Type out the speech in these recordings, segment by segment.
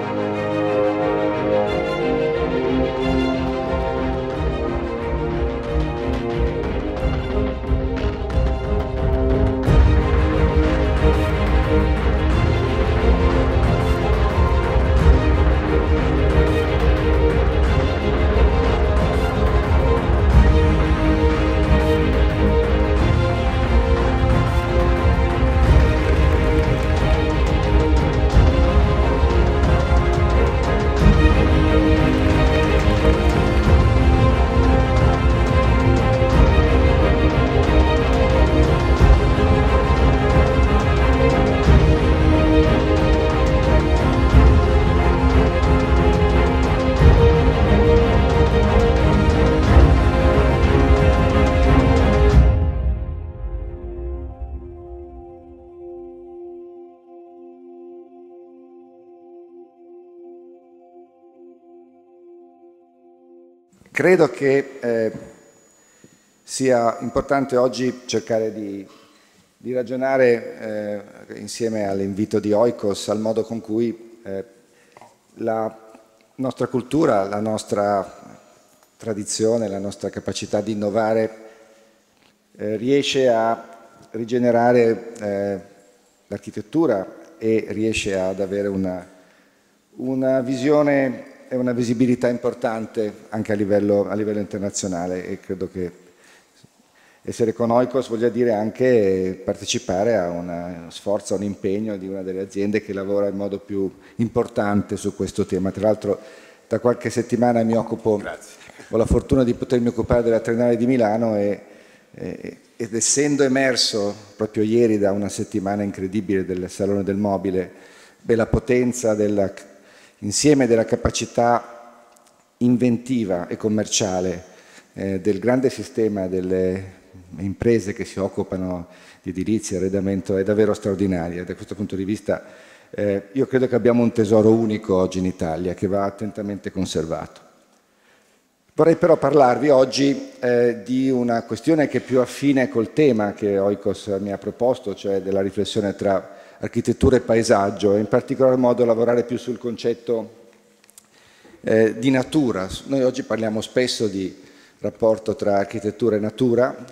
Thank you. credo che eh, sia importante oggi cercare di, di ragionare eh, insieme all'invito di Oikos al modo con cui eh, la nostra cultura, la nostra tradizione, la nostra capacità di innovare eh, riesce a rigenerare eh, l'architettura e riesce ad avere una, una visione è una visibilità importante anche a livello, a livello internazionale e credo che essere con Oikos voglia dire anche partecipare a uno sforzo, a un impegno di una delle aziende che lavora in modo più importante su questo tema. Tra l'altro da qualche settimana mi occupo, Grazie. ho la fortuna di potermi occupare della Trenale di Milano e, e, ed essendo emerso proprio ieri da una settimana incredibile del Salone del Mobile, beh, la potenza della insieme della capacità inventiva e commerciale eh, del grande sistema delle imprese che si occupano di edilizia e arredamento è davvero straordinaria. Da questo punto di vista eh, io credo che abbiamo un tesoro unico oggi in Italia che va attentamente conservato. Vorrei però parlarvi oggi eh, di una questione che è più affine col tema che Oikos mi ha proposto, cioè della riflessione tra architettura e paesaggio e in particolar modo lavorare più sul concetto eh, di natura. Noi oggi parliamo spesso di rapporto tra architettura e natura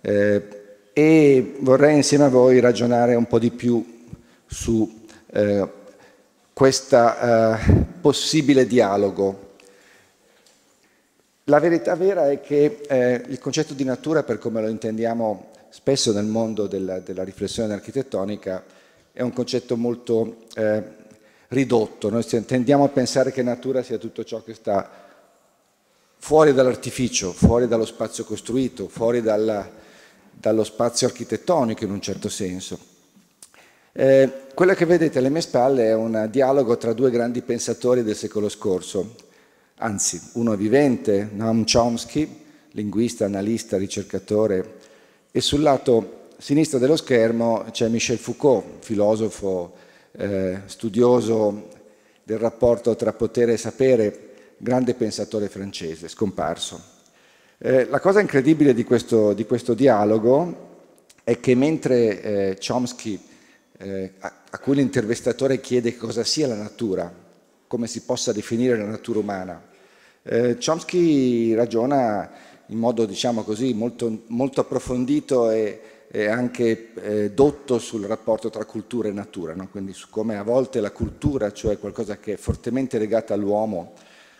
eh, e vorrei insieme a voi ragionare un po' di più su eh, questo eh, possibile dialogo. La verità vera è che eh, il concetto di natura, per come lo intendiamo spesso nel mondo della, della riflessione architettonica, è un concetto molto eh, ridotto, noi tendiamo a pensare che natura sia tutto ciò che sta fuori dall'artificio, fuori dallo spazio costruito, fuori dalla, dallo spazio architettonico in un certo senso. Eh, quella che vedete alle mie spalle è un dialogo tra due grandi pensatori del secolo scorso, anzi uno vivente, Noam Chomsky, linguista, analista, ricercatore, e sul lato sinistra dello schermo c'è Michel Foucault, filosofo eh, studioso del rapporto tra potere e sapere, grande pensatore francese, scomparso. Eh, la cosa incredibile di questo, di questo, dialogo è che mentre eh, Chomsky, eh, a, a cui l'intervistatore chiede cosa sia la natura, come si possa definire la natura umana, eh, Chomsky ragiona in modo diciamo così, molto, molto approfondito e eh, anche eh, dotto sul rapporto tra cultura e natura, no? quindi su come a volte la cultura, cioè qualcosa che è fortemente legata all'uomo,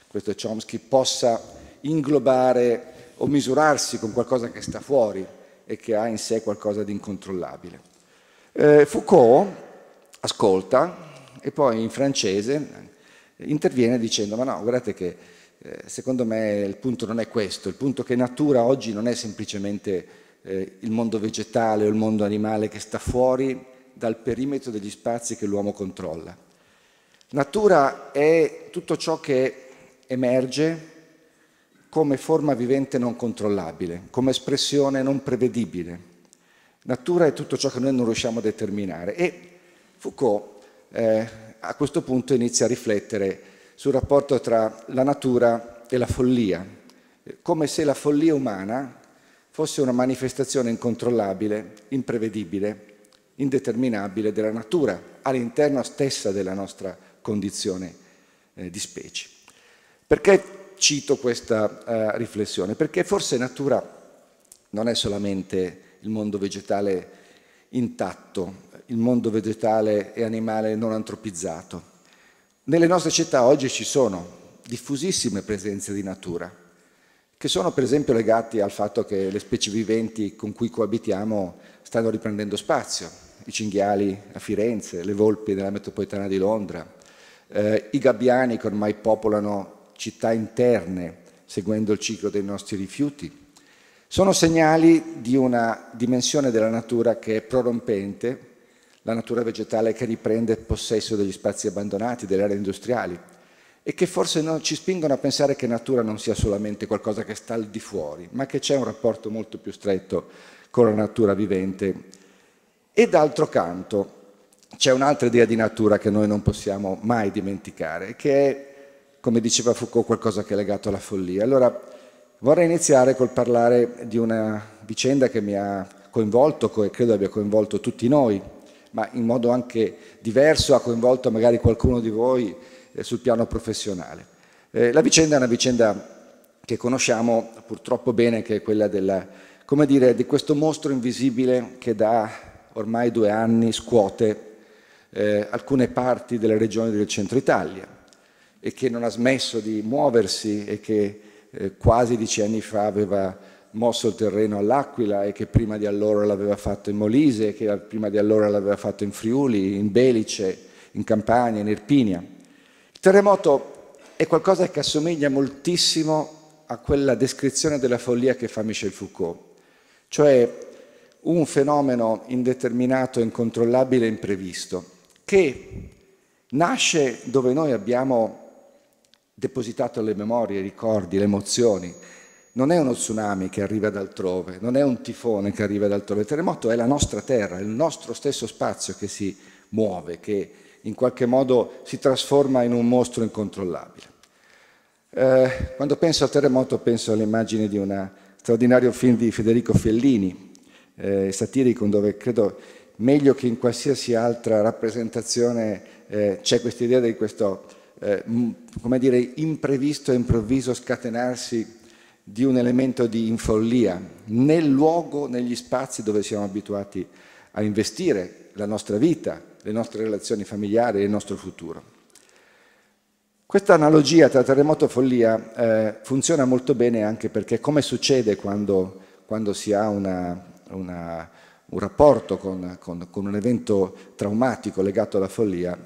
questo è Chomsky, possa inglobare o misurarsi con qualcosa che sta fuori e che ha in sé qualcosa di incontrollabile. Eh, Foucault ascolta e poi in francese eh, interviene dicendo ma no, guardate che eh, secondo me il punto non è questo, il punto è che natura oggi non è semplicemente eh, il mondo vegetale o il mondo animale che sta fuori dal perimetro degli spazi che l'uomo controlla. Natura è tutto ciò che emerge come forma vivente non controllabile, come espressione non prevedibile. Natura è tutto ciò che noi non riusciamo a determinare e Foucault eh, a questo punto inizia a riflettere sul rapporto tra la natura e la follia, come se la follia umana fosse una manifestazione incontrollabile, imprevedibile, indeterminabile della natura all'interno stessa della nostra condizione eh, di specie. Perché cito questa eh, riflessione? Perché forse natura non è solamente il mondo vegetale intatto, il mondo vegetale e animale non antropizzato. Nelle nostre città oggi ci sono diffusissime presenze di natura, che sono per esempio legati al fatto che le specie viventi con cui coabitiamo stanno riprendendo spazio, i cinghiali a Firenze, le volpi nella metropolitana di Londra, eh, i gabbiani che ormai popolano città interne seguendo il ciclo dei nostri rifiuti. Sono segnali di una dimensione della natura che è prorompente, la natura vegetale che riprende possesso degli spazi abbandonati, delle aree industriali, e che forse non ci spingono a pensare che natura non sia solamente qualcosa che sta al di fuori, ma che c'è un rapporto molto più stretto con la natura vivente. E d'altro canto c'è un'altra idea di natura che noi non possiamo mai dimenticare, che è, come diceva Foucault, qualcosa che è legato alla follia. Allora vorrei iniziare col parlare di una vicenda che mi ha coinvolto e credo abbia coinvolto tutti noi, ma in modo anche diverso ha coinvolto magari qualcuno di voi eh, sul piano professionale. Eh, la vicenda è una vicenda che conosciamo purtroppo bene, che è quella della, dire, di questo mostro invisibile che da ormai due anni scuote eh, alcune parti delle regioni del centro Italia e che non ha smesso di muoversi e che eh, quasi dieci anni fa aveva mosso il terreno all'Aquila e che prima di allora l'aveva fatto in Molise, che prima di allora l'aveva fatto in Friuli, in Belice, in Campania, in Irpinia. Terremoto è qualcosa che assomiglia moltissimo a quella descrizione della follia che fa Michel Foucault, cioè un fenomeno indeterminato, incontrollabile e imprevisto, che nasce dove noi abbiamo depositato le memorie, i ricordi, le emozioni. Non è uno tsunami che arriva da altrove, non è un tifone che arriva da altrove, il terremoto è la nostra terra, è il nostro stesso spazio che si muove, che in qualche modo si trasforma in un mostro incontrollabile. Eh, quando penso al terremoto penso all'immagine di un straordinario film di Federico Fellini, eh, satirico, dove credo meglio che in qualsiasi altra rappresentazione eh, c'è questa idea di questo, eh, come dire, imprevisto e improvviso scatenarsi di un elemento di infollia nel luogo, negli spazi dove siamo abituati a investire la nostra vita, le nostre relazioni familiari e il nostro futuro. Questa analogia tra terremoto e follia eh, funziona molto bene anche perché come succede quando, quando si ha una, una, un rapporto con, con, con, un evento traumatico legato alla follia,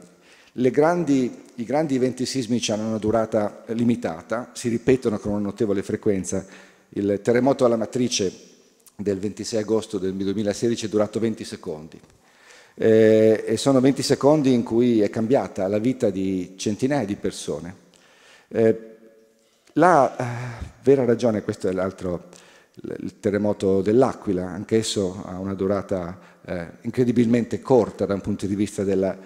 grandi, i grandi eventi sismici hanno una durata limitata, si ripetono con una notevole frequenza. Il terremoto alla matrice del 26 agosto del 2016 è durato 20 secondi, eh, e sono 20 secondi in cui è cambiata la vita di centinaia di persone. Eh, la eh, vera ragione, questo è l'altro, il terremoto dell'Aquila, anch'esso ha una durata eh, incredibilmente corta da un punto di vista del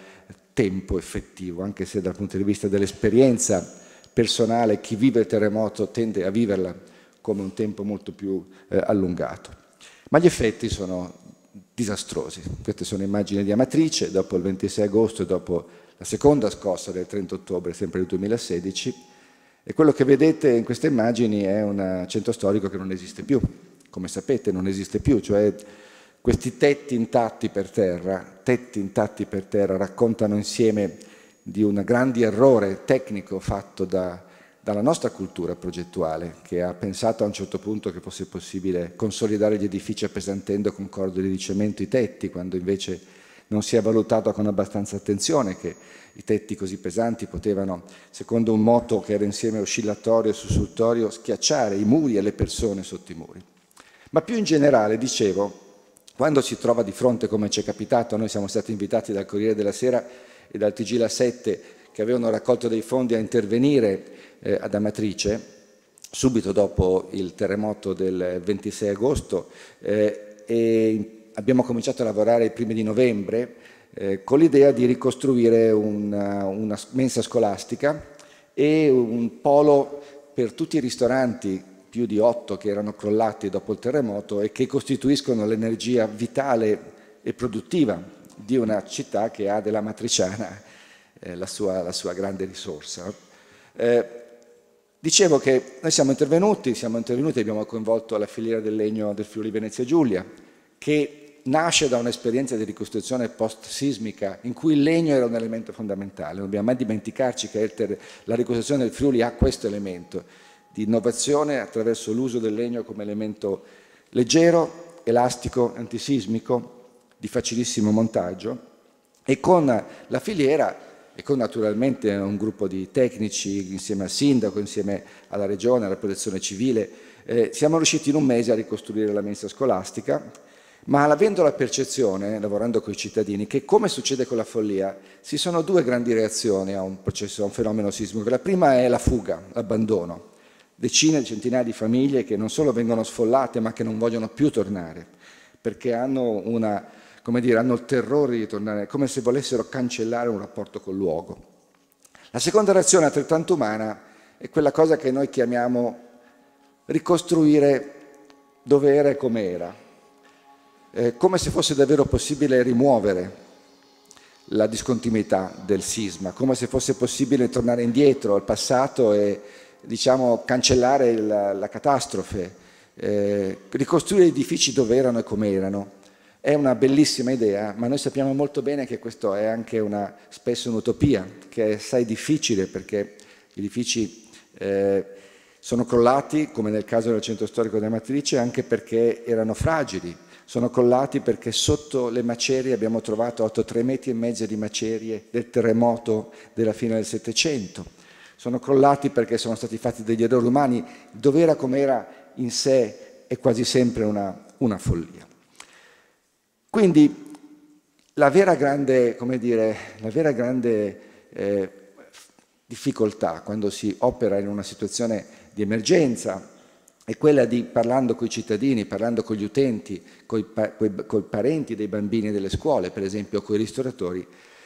tempo effettivo, anche se dal punto di vista dell'esperienza personale chi vive il terremoto tende a viverla come un tempo molto più eh, allungato. Ma gli effetti sono disastrosi. Queste sono immagini di Amatrice, dopo il 26 agosto e dopo la seconda scossa del 30 ottobre, sempre del 2016, e quello che vedete in queste immagini è un centro storico che non esiste più, come sapete non esiste più, cioè questi tetti intatti per terra, tetti intatti per terra raccontano insieme di un grande errore tecnico fatto da dalla nostra cultura progettuale, che ha pensato a un certo punto che fosse possibile consolidare gli edifici appesantendo con cordoli di cemento i tetti, quando invece non si è valutato con abbastanza attenzione che i tetti così pesanti potevano, secondo un moto che era insieme oscillatorio e sussultorio, schiacciare i muri e le persone sotto i muri. Ma più in generale, dicevo, quando si trova di fronte, come ci è capitato, noi siamo stati invitati dal Corriere della Sera e dal TG La 7 che avevano raccolto dei fondi a intervenire eh, ad Amatrice subito dopo il terremoto del 26 agosto eh, e abbiamo cominciato a lavorare i primi di novembre eh, con l'idea di ricostruire una, una mensa scolastica e un polo per tutti i ristoranti più di otto che erano crollati dopo il terremoto e che costituiscono l'energia vitale e produttiva di una città che ha della matriciana eh, la, sua, la, sua, grande risorsa. Eh, dicevo che noi siamo intervenuti, siamo intervenuti e abbiamo coinvolto la filiera del legno del Friuli Venezia Giulia, che nasce da un'esperienza di ricostruzione post-sismica in cui il legno era un elemento fondamentale. Non dobbiamo mai dimenticarci che la ricostruzione del Friuli ha questo elemento di innovazione attraverso l'uso del legno come elemento leggero, elastico, antisismico, di facilissimo montaggio e con la filiera e con naturalmente un gruppo di tecnici insieme al sindaco, insieme alla regione, alla protezione civile, eh, siamo riusciti in un mese a ricostruire la mensa scolastica, ma avendo la percezione, lavorando con i cittadini, che come succede con la follia, ci sono due grandi reazioni a un, processo, a un fenomeno sismico. La prima è la fuga, l'abbandono. Decine, centinaia di famiglie che non solo vengono sfollate, ma che non vogliono più tornare, perché hanno una come dire, hanno il terrore di tornare, come se volessero cancellare un rapporto col luogo. La seconda reazione altrettanto umana è quella cosa che noi chiamiamo ricostruire dove era e come era, eh, come se fosse davvero possibile rimuovere la discontinuità del sisma, come se fosse possibile tornare indietro al passato e diciamo, cancellare la, la catastrofe, eh, ricostruire edifici dove erano e come erano. È una bellissima idea, ma noi sappiamo molto bene che questo è anche una, spesso un'utopia, che è assai difficile perché gli edifici eh, sono crollati, come nel caso del centro storico della Matrice, anche perché erano fragili. Sono crollati perché sotto le macerie abbiamo trovato 8-3 metri e mezzo di macerie del terremoto della fine del Settecento. Sono crollati perché sono stati fatti degli errori umani. Dov'era com'era in sé è quasi sempre una, una follia. Quindi la vera grande, dire, la vera grande eh, difficoltà quando si opera in una situazione di emergenza è quella di, parlando con i cittadini, parlando con gli utenti, con i parenti dei bambini delle scuole, per esempio con i ristoratori,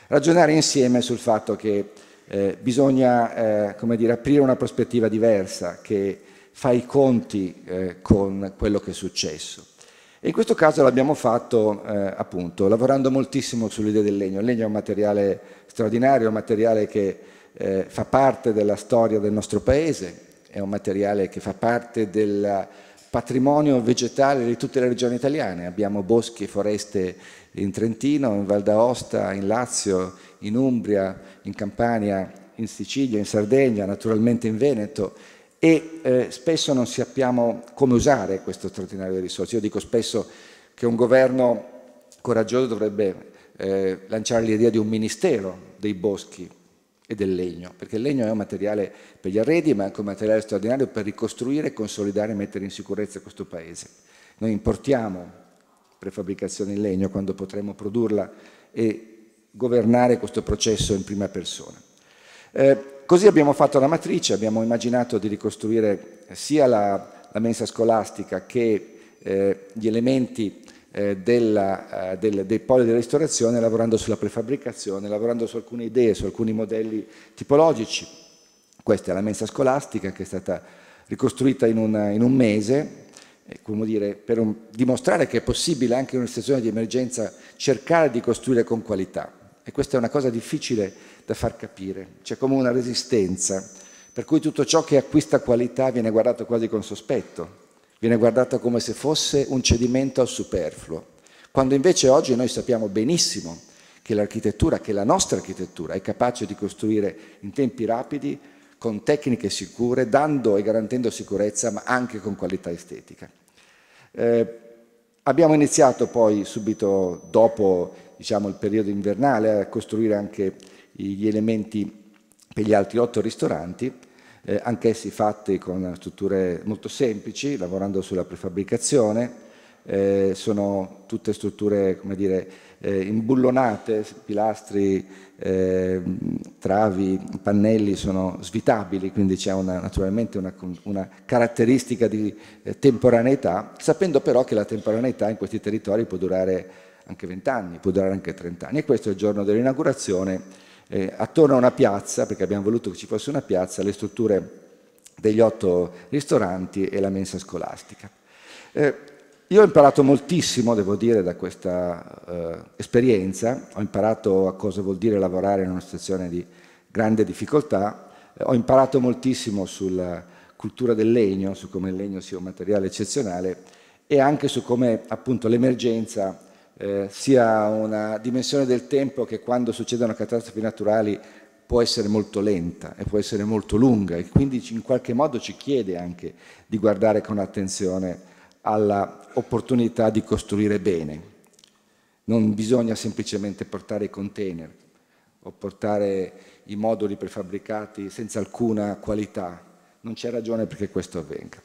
ragionare insieme sul fatto che eh, bisogna eh, come dire, aprire una prospettiva diversa che fa i conti eh, con quello che è successo. E in questo caso l'abbiamo fatto eh, appunto lavorando moltissimo sull'idea del legno. Il legno è un materiale straordinario, un materiale che eh, fa parte della storia del nostro paese, è un materiale che fa parte del patrimonio vegetale di tutte le regioni italiane. Abbiamo boschi e foreste in Trentino, in Val d'Aosta, in Lazio, in Umbria, in Campania, in Sicilia, in Sardegna, naturalmente in Veneto e eh, spesso non sappiamo come usare questo straordinario risorso. Io dico spesso che un governo coraggioso dovrebbe eh, lanciare l'idea di un ministero dei boschi e del legno, perché il legno è un materiale per gli arredi, ma è anche un materiale straordinario per ricostruire, consolidare e mettere in sicurezza questo paese. Noi importiamo prefabbricazione in legno quando potremmo produrla e governare questo processo in prima persona. Eh, così abbiamo fatto la matrice, abbiamo immaginato di ricostruire sia la, la mensa scolastica che eh, gli elementi eh, della, eh, del, dei poli della ristorazione lavorando sulla prefabbricazione, lavorando su alcune idee, su alcuni modelli tipologici. Questa è la mensa scolastica che è stata ricostruita in, una, in un mese, eh, come dire, per un, dimostrare che è possibile anche in una situazione di emergenza cercare di costruire con qualità. E questa è una cosa difficile da far capire, c'è come una resistenza, per cui tutto ciò che acquista qualità viene guardato quasi con sospetto, viene guardato come se fosse un cedimento al superfluo, quando invece oggi noi sappiamo benissimo che l'architettura, che la nostra architettura è capace di costruire in tempi rapidi, con tecniche sicure, dando e garantendo sicurezza, ma anche con qualità estetica. Eh, abbiamo iniziato poi subito dopo diciamo, il periodo invernale a costruire anche gli elementi per gli altri otto ristoranti, eh, anch'essi fatti con strutture molto semplici, lavorando sulla prefabbricazione, eh, sono tutte strutture come dire, eh, imbullonate, pilastri, eh, travi, pannelli sono svitabili, quindi c'è una, naturalmente una, una caratteristica di eh, temporaneità, sapendo però che la temporaneità in questi territori può durare anche 20 anni, può durare anche 30 anni e questo è il giorno dell'inaugurazione eh, attorno a una piazza, perché abbiamo voluto che ci fosse una piazza, le strutture degli otto ristoranti e la mensa scolastica. Eh, io ho imparato moltissimo, devo dire, da questa eh, esperienza, ho imparato a cosa vuol dire lavorare in una situazione di grande difficoltà, eh, ho imparato moltissimo sulla cultura del legno, su come il legno sia un materiale eccezionale e anche su come appunto l'emergenza eh, sia una dimensione del tempo che quando succedono catastrofi naturali può essere molto lenta e può essere molto lunga e quindi in qualche modo ci chiede anche di guardare con attenzione alla opportunità di costruire bene. Non bisogna semplicemente portare i container o portare i moduli prefabbricati senza alcuna qualità. Non c'è ragione perché questo avvenga.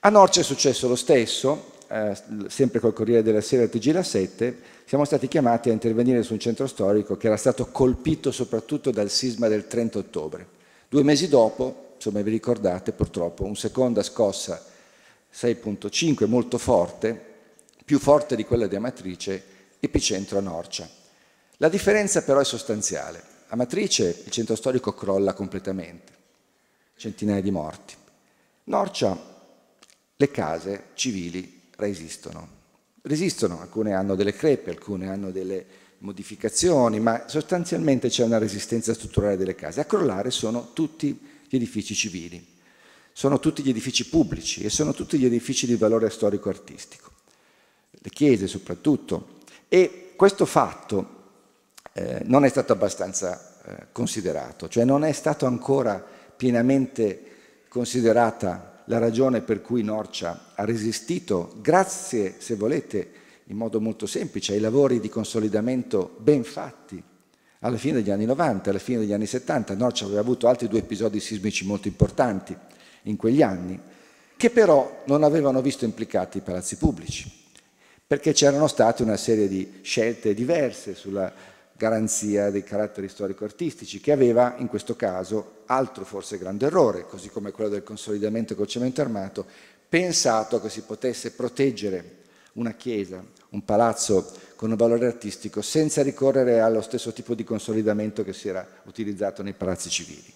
A Norcia è successo lo stesso, eh, sempre col Corriere della Sera TG La 7, siamo stati chiamati a intervenire su un centro storico che era stato colpito soprattutto dal sisma del 30 ottobre. Due mesi dopo, insomma vi ricordate purtroppo, una seconda scossa 6.5 molto forte, più forte di quella di Amatrice, epicentro a Norcia. La differenza però è sostanziale. Amatrice, il centro storico crolla completamente, centinaia di morti. Norcia le case civili resistono. Resistono, alcune hanno delle crepe, alcune hanno delle modificazioni, ma sostanzialmente c'è una resistenza strutturale delle case. A crollare sono tutti gli edifici civili, sono tutti gli edifici pubblici e sono tutti gli edifici di valore storico-artistico, le chiese soprattutto. E questo fatto eh, non è stato abbastanza eh, considerato, cioè non è stato ancora pienamente considerata la ragione per cui Norcia ha resistito, grazie, se volete, in modo molto semplice, ai lavori di consolidamento ben fatti alla fine degli anni 90, alla fine degli anni 70. Norcia aveva avuto altri due episodi sismici molto importanti in quegli anni, che però non avevano visto implicati i palazzi pubblici, perché c'erano state una serie di scelte diverse sulla garanzia dei caratteri storico-artistici, che aveva in questo caso altro forse grande errore, così come quello del consolidamento col cemento armato, pensato che si potesse proteggere una chiesa, un palazzo con un valore artistico senza ricorrere allo stesso tipo di consolidamento che si era utilizzato nei palazzi civili.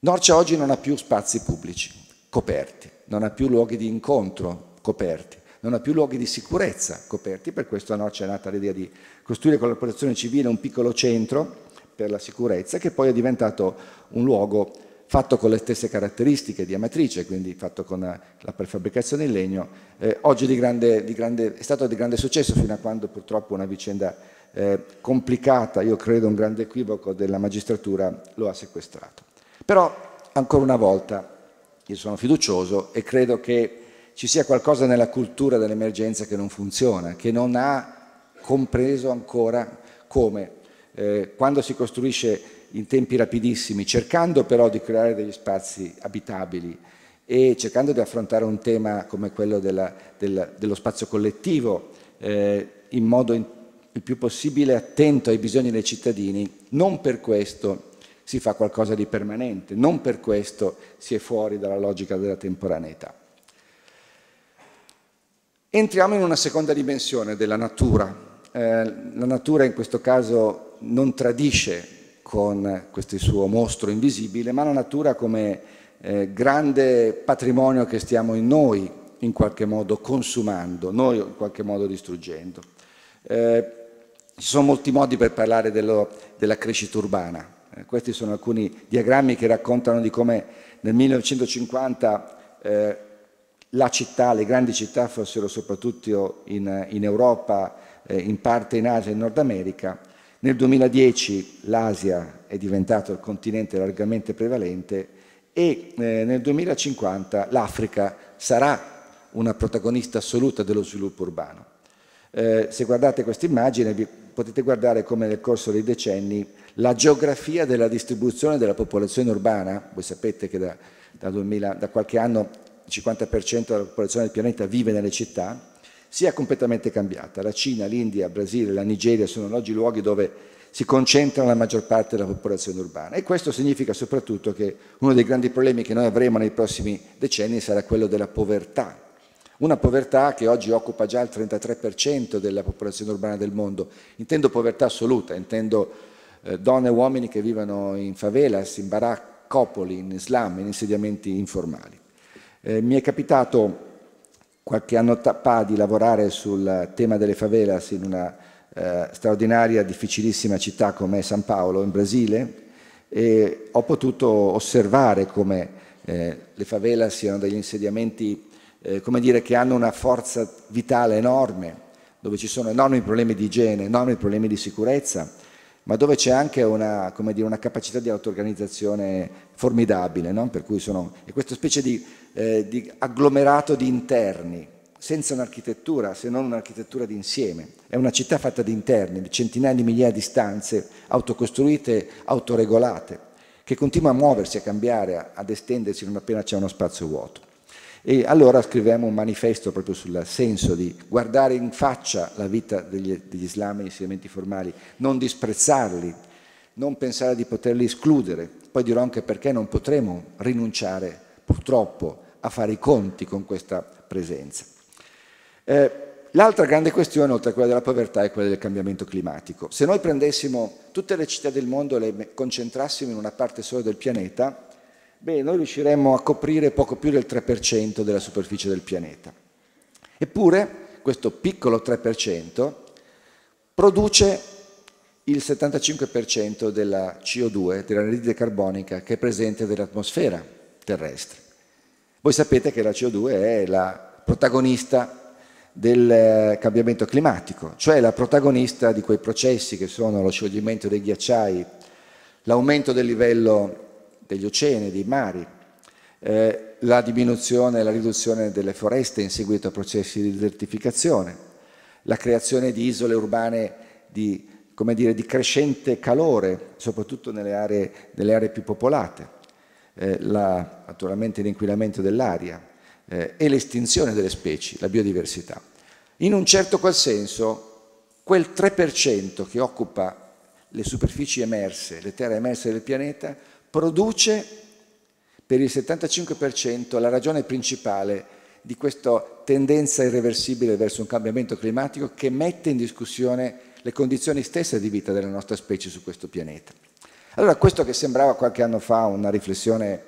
Norcia oggi non ha più spazi pubblici coperti, non ha più luoghi di incontro coperti, non ha più luoghi di sicurezza coperti, per questo no, c'è nata l'idea di costruire con la protezione civile un piccolo centro per la sicurezza che poi è diventato un luogo fatto con le stesse caratteristiche di Amatrice, quindi fatto con la prefabbricazione in legno, eh, oggi di grande, di grande, è stato di grande successo fino a quando purtroppo una vicenda eh, complicata, io credo un grande equivoco della magistratura, lo ha sequestrato. Però ancora una volta io sono fiducioso e credo che ci sia qualcosa nella cultura dell'emergenza che non funziona, che non ha compreso ancora come eh, quando si costruisce in tempi rapidissimi, cercando però di creare degli spazi abitabili e cercando di affrontare un tema come quello della, della, dello spazio collettivo eh, in modo in, il più possibile attento ai bisogni dei cittadini, non per questo si fa qualcosa di permanente, non per questo si è fuori dalla logica della temporaneità. Entriamo in una seconda dimensione della natura. Eh, la natura in questo caso non tradisce con questo suo mostro invisibile, ma la natura come eh, grande patrimonio che stiamo in noi in qualche modo consumando, noi in qualche modo distruggendo. Eh, ci sono molti modi per parlare dello, della crescita urbana. Eh, questi sono alcuni diagrammi che raccontano di come nel 1950 la città, le grandi città fossero soprattutto in, in Europa, eh, in parte in Asia e in Nord America. Nel 2010 l'Asia è diventato il continente largamente prevalente e eh, nel 2050 l'Africa sarà una protagonista assoluta dello sviluppo urbano. Eh, se guardate questa immagine vi potete guardare come nel corso dei decenni la geografia della distribuzione della popolazione urbana, voi sapete che da, da, 2000, da qualche anno il 50% della popolazione del pianeta vive nelle città, sia completamente cambiata. La Cina, l'India, il Brasile, la Nigeria sono oggi luoghi dove si concentra la maggior parte della popolazione urbana e questo significa soprattutto che uno dei grandi problemi che noi avremo nei prossimi decenni sarà quello della povertà. Una povertà che oggi occupa già il 33% della popolazione urbana del mondo. Intendo povertà assoluta, intendo eh, donne e uomini che vivono in favelas, in baraccopoli, in slum, in insediamenti informali. Eh, mi è capitato qualche anno fa di lavorare sul tema delle favelas in una eh, straordinaria, difficilissima città come San Paolo, in Brasile, e ho potuto osservare come eh, le favelas siano degli insediamenti eh, come dire, che hanno una forza vitale enorme, dove ci sono enormi problemi di igiene, enormi problemi di sicurezza, ma dove c'è anche una, dire, una capacità di auto-organizzazione formidabile, no? per cui sono, è questa specie di, eh, di agglomerato di interni, senza un'architettura, se non un'architettura d'insieme. È una città fatta di interni, di centinaia di migliaia di stanze autocostruite, autoregolate, che continua a muoversi, a cambiare, ad estendersi non appena c'è uno spazio vuoto. E allora scrivemmo un manifesto proprio sul senso di guardare in faccia la vita degli, degli islam e gli insegnamenti formali, non disprezzarli, non pensare di poterli escludere. Poi dirò anche perché non potremo rinunciare purtroppo a fare i conti con questa presenza. Eh, L'altra grande questione, oltre a quella della povertà, è quella del cambiamento climatico. Se noi prendessimo tutte le città del mondo e le concentrassimo in una parte sola del pianeta, beh, noi riusciremmo a coprire poco più del 3% della superficie del pianeta. Eppure questo piccolo 3% produce il 75% della CO2, dell'anidride carbonica, che è presente nell'atmosfera terrestre. Voi sapete che la CO2 è la protagonista del eh, cambiamento climatico, cioè la protagonista di quei processi che sono lo scioglimento dei ghiacciai, l'aumento del livello degli oceani, dei mari, eh, la diminuzione e la riduzione delle foreste in seguito a processi di desertificazione, la creazione di isole urbane di, dire, di crescente calore, soprattutto nelle aree, nelle aree più popolate, eh, la, naturalmente l'inquinamento dell'aria eh, e l'estinzione delle specie, la biodiversità. In un certo qual senso quel 3% che occupa le superfici emerse, le terre emerse del pianeta, produce per il 75% la ragione principale di questa tendenza irreversibile verso un cambiamento climatico che mette in discussione le condizioni stesse di vita della nostra specie su questo pianeta. Allora questo che sembrava qualche anno fa una riflessione,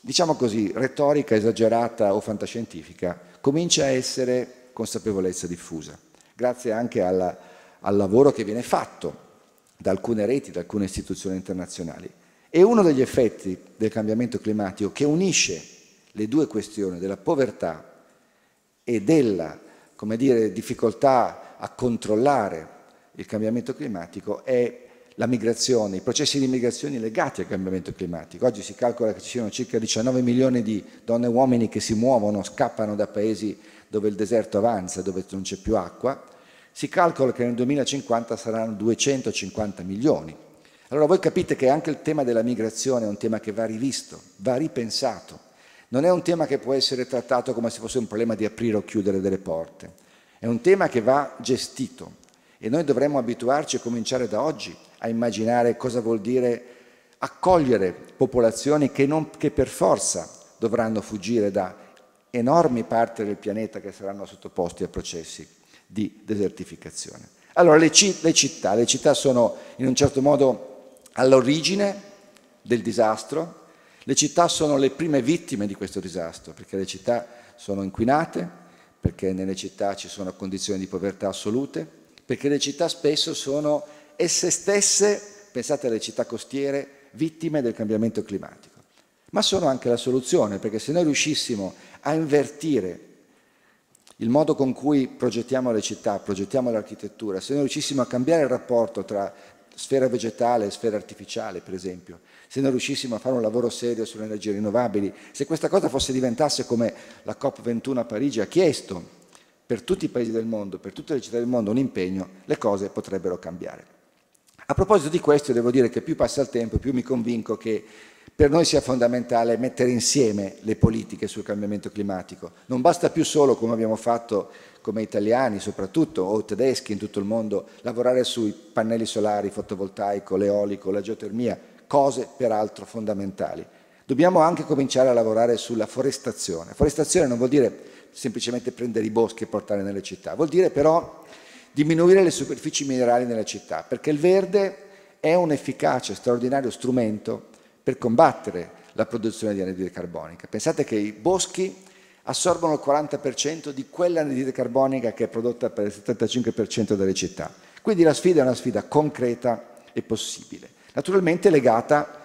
diciamo così, retorica, esagerata o fantascientifica, comincia a essere consapevolezza diffusa, grazie anche alla, al lavoro che viene fatto da alcune reti, da alcune istituzioni internazionali. E uno degli effetti del cambiamento climatico che unisce le due questioni della povertà e della dire, difficoltà a controllare il cambiamento climatico è la migrazione, i processi di migrazione legati al cambiamento climatico. Oggi si calcola che ci siano circa 19 milioni di donne e uomini che si muovono, scappano da paesi dove il deserto avanza, dove non c'è più acqua. Si calcola che nel 2050 saranno 250 milioni. Allora voi capite che anche il tema della migrazione è un tema che va rivisto, va ripensato. Non è un tema che può essere trattato come se fosse un problema di aprire o chiudere delle porte. È un tema che va gestito e noi dovremmo abituarci a cominciare da oggi a immaginare cosa vuol dire accogliere popolazioni che, non, che per forza dovranno fuggire da enormi parti del pianeta che saranno sottoposti a processi di desertificazione. Allora le, ci, le città, le città sono in un certo modo all'origine del disastro. Le città sono le prime vittime di questo disastro, perché le città sono inquinate, perché nelle città ci sono condizioni di povertà assolute, perché le città spesso sono esse stesse, pensate alle città costiere, vittime del cambiamento climatico. Ma sono anche la soluzione, perché se noi riuscissimo a invertire il modo con cui progettiamo le città, progettiamo l'architettura, se noi riuscissimo a cambiare il rapporto tra sfera vegetale, sfera artificiale per esempio, se non riuscissimo a fare un lavoro serio sulle energie rinnovabili, se questa cosa fosse diventasse come la COP21 a Parigi ha chiesto per tutti i paesi del mondo, per tutte le città del mondo un impegno, le cose potrebbero cambiare. A proposito di questo devo dire che più passa il tempo, più mi convinco che per noi sia fondamentale mettere insieme le politiche sul cambiamento climatico. Non basta più solo, come abbiamo fatto come italiani soprattutto o tedeschi in tutto il mondo lavorare sui pannelli solari, fotovoltaico, l'eolico, la geotermia, cose peraltro fondamentali. Dobbiamo anche cominciare a lavorare sulla forestazione. Forestazione non vuol dire semplicemente prendere i boschi e portarli nelle città, vuol dire però diminuire le superfici minerali nelle città, perché il verde è un efficace, straordinario strumento per combattere la produzione di anidride carbonica. Pensate che i boschi assorbono il 40% di quell'anidride carbonica che è prodotta per il 75% delle città. Quindi la sfida è una sfida concreta e possibile, naturalmente legata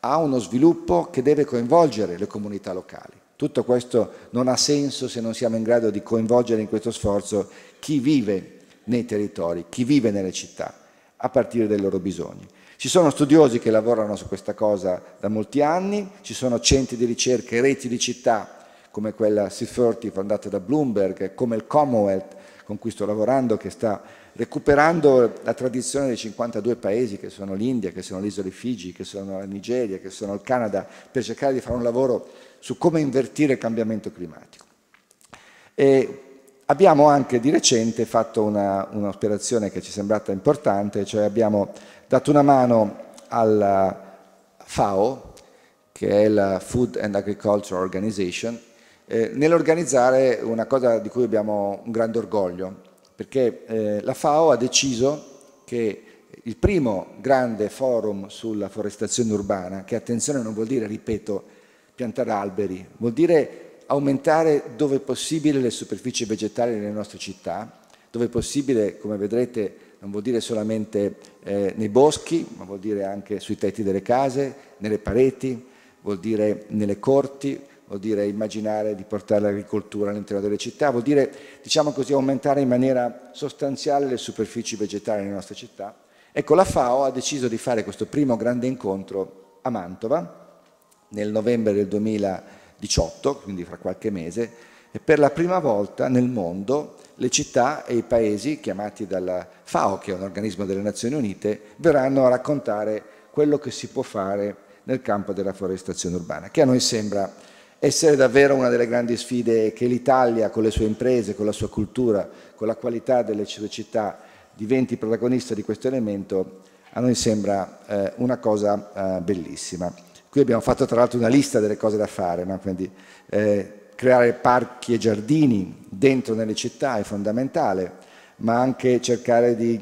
a uno sviluppo che deve coinvolgere le comunità locali. Tutto questo non ha senso se non siamo in grado di coinvolgere in questo sforzo chi vive nei territori, chi vive nelle città, a partire dai loro bisogni. Ci sono studiosi che lavorano su questa cosa da molti anni, ci sono centri di ricerca e reti di città come quella C30 fondata da Bloomberg, come il Commonwealth con cui sto lavorando che sta recuperando la tradizione dei 52 paesi che sono l'India, che sono le isole Figi, che sono la Nigeria, che sono il Canada, per cercare di fare un lavoro su come invertire il cambiamento climatico. E abbiamo anche di recente fatto un'operazione che ci è sembrata importante, cioè abbiamo dato una mano alla FAO, che è la Food and Agriculture Organization, eh, nell'organizzare una cosa di cui abbiamo un grande orgoglio, perché eh, la FAO ha deciso che il primo grande forum sulla forestazione urbana, che attenzione non vuol dire, ripeto, piantare alberi, vuol dire aumentare dove possibile le superfici vegetali nelle nostre città, dove possibile, come vedrete, non vuol dire solamente eh, nei boschi, ma vuol dire anche sui tetti delle case, nelle pareti, vuol dire nelle corti, vuol dire immaginare di portare l'agricoltura all'interno delle città, vuol dire diciamo così, aumentare in maniera sostanziale le superfici vegetali nelle nostre città. Ecco, la FAO ha deciso di fare questo primo grande incontro a Mantova nel novembre del 2018, quindi fra qualche mese, e per la prima volta nel mondo le città e i paesi chiamati dalla FAO, che è un organismo delle Nazioni Unite, verranno a raccontare quello che si può fare nel campo della forestazione urbana, che a noi sembra essere davvero una delle grandi sfide che l'Italia con le sue imprese, con la sua cultura, con la qualità delle sue città diventi protagonista di questo elemento, a noi sembra eh, una cosa eh, bellissima. Qui abbiamo fatto tra l'altro una lista delle cose da fare, no? quindi eh, creare parchi e giardini dentro nelle città è fondamentale, ma anche cercare di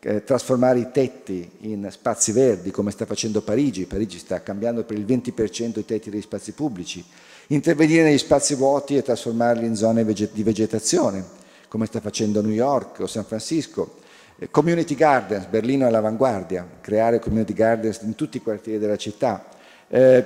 eh, trasformare i tetti in spazi verdi, come sta facendo Parigi. Parigi sta cambiando per il 20% i tetti degli spazi pubblici intervenire negli spazi vuoti e trasformarli in zone di vegetazione, come sta facendo New York o San Francisco. Eh, community gardens, Berlino è all'avanguardia, creare community gardens in tutti i quartieri della città. Eh,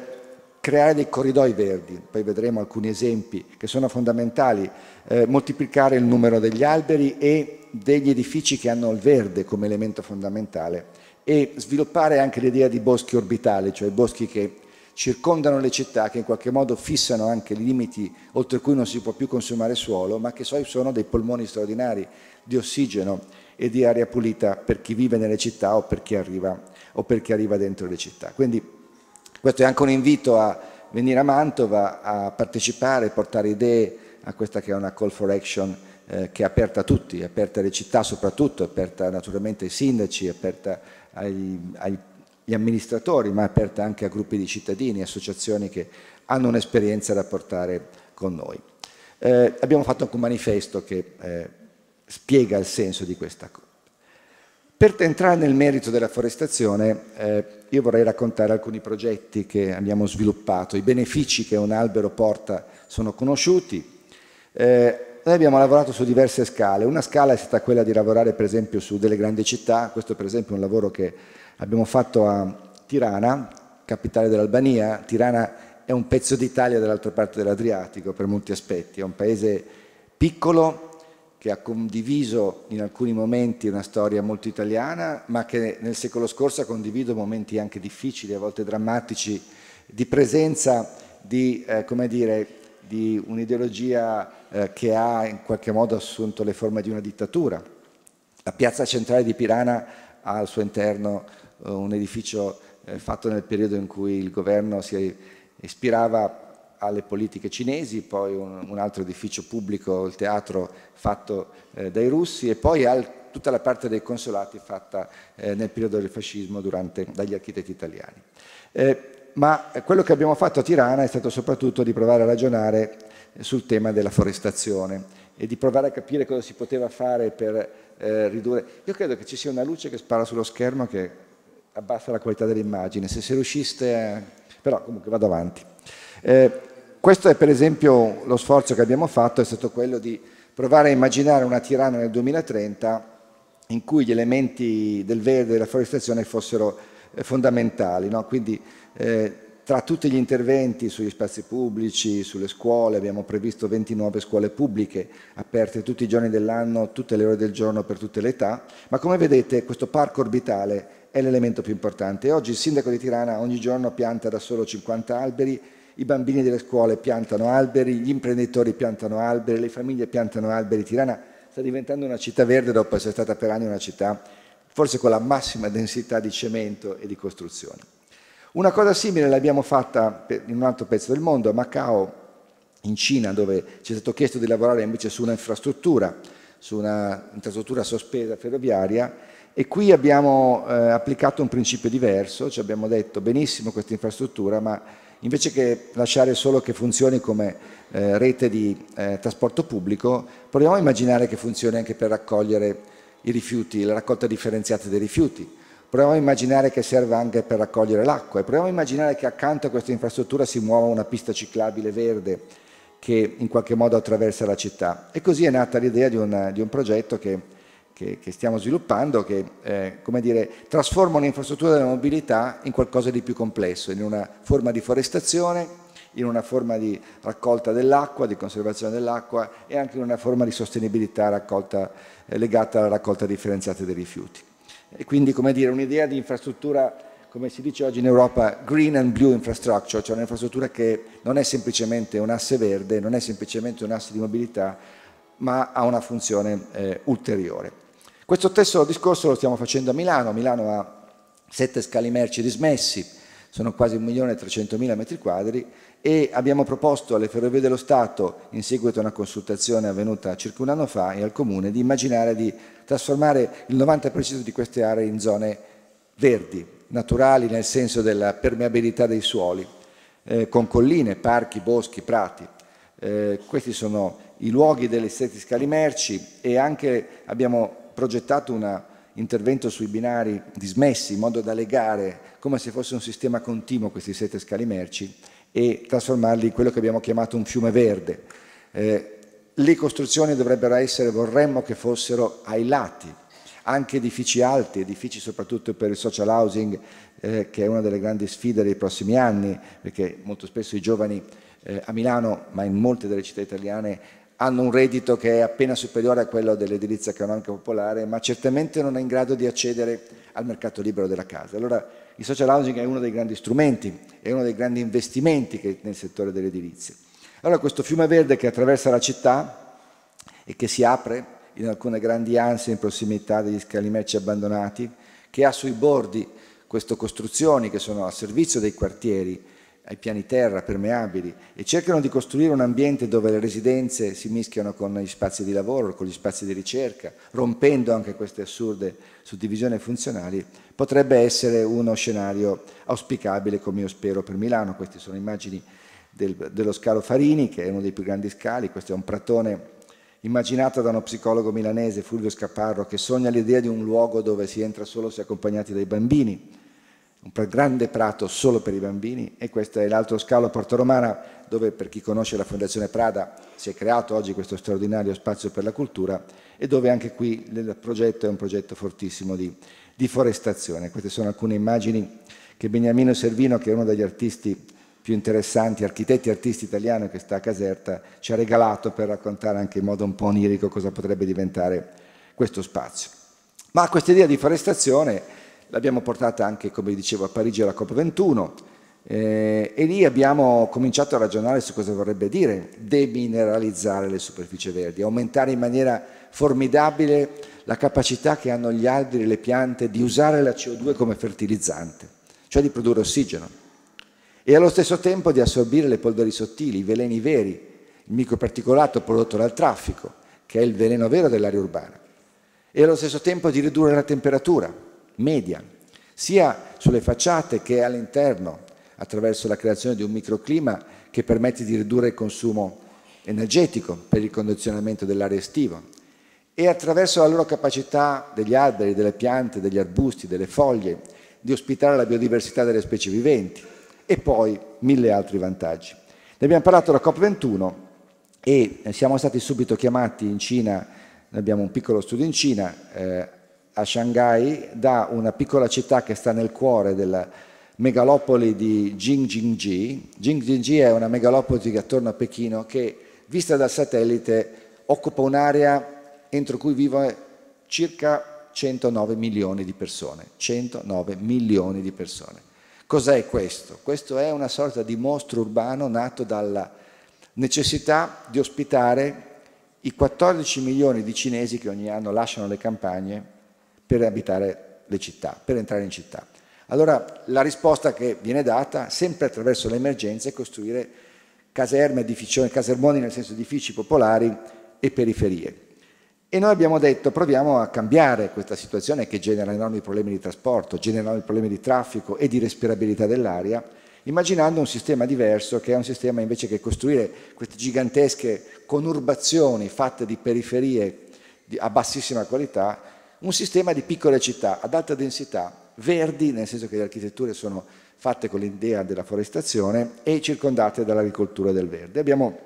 creare dei corridoi verdi, poi vedremo alcuni esempi che sono fondamentali, eh, moltiplicare il numero degli alberi e degli edifici che hanno il verde come elemento fondamentale e sviluppare anche l'idea di boschi orbitali, cioè boschi che circondano le città, che in qualche modo fissano anche i limiti oltre cui non si può più consumare suolo, ma che sono dei polmoni straordinari di ossigeno e di aria pulita per chi vive nelle città o per chi arriva, per chi arriva dentro le città. Quindi questo è anche un invito a venire a Mantova, a partecipare, portare idee a questa che è una call for action eh, che è aperta a tutti, aperta alle città soprattutto, aperta naturalmente ai sindaci, aperta ai, ai gli amministratori, ma aperta anche a gruppi di cittadini, associazioni che hanno un'esperienza da portare con noi. Eh, abbiamo fatto anche un manifesto che eh, spiega il senso di questa cosa. Per entrare nel merito della forestazione, eh, io vorrei raccontare alcuni progetti che abbiamo sviluppato. I benefici che un albero porta sono conosciuti. Eh, noi abbiamo lavorato su diverse scale. Una scala è stata quella di lavorare per esempio su delle grandi città, questo per esempio è un lavoro che abbiamo fatto a Tirana, capitale dell'Albania. Tirana è un pezzo d'Italia dall'altra parte dell'Adriatico per molti aspetti, è un paese piccolo che ha condiviso in alcuni momenti una storia molto italiana, ma che nel secolo scorso ha condiviso momenti anche difficili, a volte drammatici, di presenza di, eh, come dire, di un'ideologia eh, che ha in qualche modo assunto le forme di una dittatura. La piazza centrale di Pirana ha al suo interno eh, un edificio eh, fatto nel periodo in cui il governo si ispirava alle politiche cinesi, poi un, altro edificio pubblico, il teatro, fatto eh, dai russi e poi al, tutta la parte dei consolati fatta nel periodo del fascismo durante, dagli architetti italiani. ma quello che abbiamo fatto a Tirana è stato soprattutto di provare a ragionare sul tema della forestazione e di provare a capire cosa si poteva fare per eh, ridurre. Io credo che ci sia una luce che spara sullo schermo che abbassa la qualità dell'immagine, se si riusciste a... però comunque vado avanti. Eh, questo è per esempio lo sforzo che abbiamo fatto, è stato quello di provare a immaginare una Tirana nel 2030 in cui gli elementi del verde e della forestazione fossero eh, fondamentali, no? quindi eh, tra tutti gli interventi sugli spazi pubblici, sulle scuole, abbiamo previsto 29 scuole pubbliche aperte tutti i giorni dell'anno, tutte le ore del giorno per tutte le età, ma come vedete questo parco orbitale è l'elemento più importante. Oggi il sindaco di Tirana ogni giorno pianta da solo 50 alberi, i bambini delle scuole piantano alberi, gli imprenditori piantano alberi, le famiglie piantano alberi. Tirana sta diventando una città verde dopo essere stata per anni una città forse con la massima densità di cemento e di costruzione. Una cosa simile l'abbiamo fatta in un altro pezzo del mondo, a Macao, in Cina, dove ci è stato chiesto di lavorare invece su un'infrastruttura, su un'infrastruttura sospesa ferroviaria e qui abbiamo eh, applicato un principio diverso, cioè abbiamo detto benissimo questa infrastruttura, ma invece che lasciare solo che funzioni come eh, rete di eh, trasporto pubblico, proviamo a immaginare che funzioni anche per raccogliere i rifiuti, la raccolta differenziata dei rifiuti. Proviamo a immaginare che serva anche per raccogliere l'acqua e proviamo a immaginare che accanto a questa infrastruttura si muova una pista ciclabile verde che in qualche modo attraversa la città. E così è nata l'idea di, di un progetto che che, che stiamo sviluppando che eh, come dire, trasforma un'infrastruttura della mobilità in qualcosa di più complesso, in una forma di forestazione, in una forma di raccolta dell'acqua, di conservazione dell'acqua e anche in una forma di sostenibilità raccolta, eh, legata alla raccolta differenziata dei rifiuti. E quindi come dire, un'idea di infrastruttura come si dice oggi in Europa, green and blue infrastructure, cioè un'infrastruttura che non è semplicemente un asse verde, non è semplicemente un asse di mobilità, ma ha una funzione eh, ulteriore. Questo stesso discorso lo stiamo facendo a Milano, Milano ha sette scali merci dismessi, sono quasi 1.300.000 metri quadri e abbiamo proposto alle Ferrovie dello Stato, in seguito a una consultazione avvenuta circa un anno fa e al Comune, di immaginare di trasformare il 90% di queste aree in zone verdi, naturali nel senso della permeabilità dei suoli, eh, con colline, parchi, boschi, prati. Eh, questi sono i luoghi delle sette scali merci e anche abbiamo progettato un intervento sui binari dismessi in modo da legare come se fosse un sistema continuo questi sette scali merci e trasformarli in quello che abbiamo chiamato un fiume verde. Eh, le costruzioni dovrebbero essere, vorremmo che fossero ai lati, anche edifici alti, edifici soprattutto per il social housing, eh, che è una delle grandi sfide dei prossimi anni, perché molto spesso i giovani eh, a Milano, ma in molte delle città italiane, hanno un reddito che è appena superiore a quello dell'edilizia economica popolare, ma certamente non è in grado di accedere al mercato libero della casa. Allora il social housing è uno dei grandi strumenti, è uno dei grandi investimenti che nel settore dell'edilizia. Allora questo fiume verde che attraversa la città e che si apre in alcune grandi ansie in prossimità degli scalimecci abbandonati, che ha sui bordi queste costruzioni che sono a servizio dei quartieri ai piani terra permeabili e cercano di costruire un ambiente dove le residenze si mischiano con gli spazi di lavoro, con gli spazi di ricerca, rompendo anche queste assurde suddivisioni funzionali, potrebbe essere uno scenario auspicabile come io spero per Milano. Queste sono immagini del, dello scalo Farini, che è uno dei più grandi scali, questo è un pratone immaginato da uno psicologo milanese, Fulvio Scaparro, che sogna l'idea di un luogo dove si entra solo se accompagnati dai bambini un grande prato solo per i bambini e questo è l'altro scalo a Porto Romana dove per chi conosce la Fondazione Prada si è creato oggi questo straordinario spazio per la cultura e dove anche qui il progetto è un progetto fortissimo di forestazione. Queste sono alcune immagini che Beniamino Servino, che è uno degli artisti più interessanti, architetti e artisti italiani che sta a Caserta, ci ha regalato per raccontare anche in modo un po' onirico cosa potrebbe diventare questo spazio. Ma questa idea di forestazione l'abbiamo portata anche, come dicevo, a Parigi alla COP21 eh, e lì abbiamo cominciato a ragionare su cosa vorrebbe dire demineralizzare le superfici verdi, aumentare in maniera formidabile la capacità che hanno gli alberi e le piante di usare la CO2 come fertilizzante, cioè di produrre ossigeno e allo stesso tempo di assorbire le polveri sottili, i veleni veri, il microparticolato prodotto dal traffico, che è il veleno vero dell'aria urbana, e allo stesso tempo di ridurre la temperatura, media, sia sulle facciate che all'interno, attraverso la creazione di un microclima che permette di ridurre il consumo energetico per il condizionamento dell'aria estiva e attraverso la loro capacità degli alberi, delle piante, degli arbusti, delle foglie di ospitare la biodiversità delle specie viventi e poi mille altri vantaggi. Ne abbiamo parlato alla COP21 e siamo stati subito chiamati in Cina, abbiamo un piccolo studio in Cina, eh, a Shanghai da una piccola città che sta nel cuore della megalopoli di Jingjingji. Jingjingji è una megalopoli attorno a Pechino che, vista dal satellite, occupa un'area entro cui vive circa 109 milioni di persone. 109 milioni di persone. Cos'è questo? Questo è una sorta di mostro urbano nato dalla necessità di ospitare i 14 milioni di cinesi che ogni anno lasciano le campagne per abitare le città, per entrare in città. Allora la risposta che viene data, sempre attraverso le emergenze, è costruire caserme, edificioni, casermoni nel senso edifici popolari e periferie. E noi abbiamo detto proviamo a cambiare questa situazione che genera enormi problemi di trasporto, genera enormi problemi di traffico e di respirabilità dell'aria, immaginando un sistema diverso che è un sistema invece che costruire queste gigantesche conurbazioni fatte di periferie a bassissima qualità, un sistema di piccole città ad alta densità, verdi, nel senso che le architetture sono fatte con l'idea della forestazione e circondate dall'agricoltura del verde. Abbiamo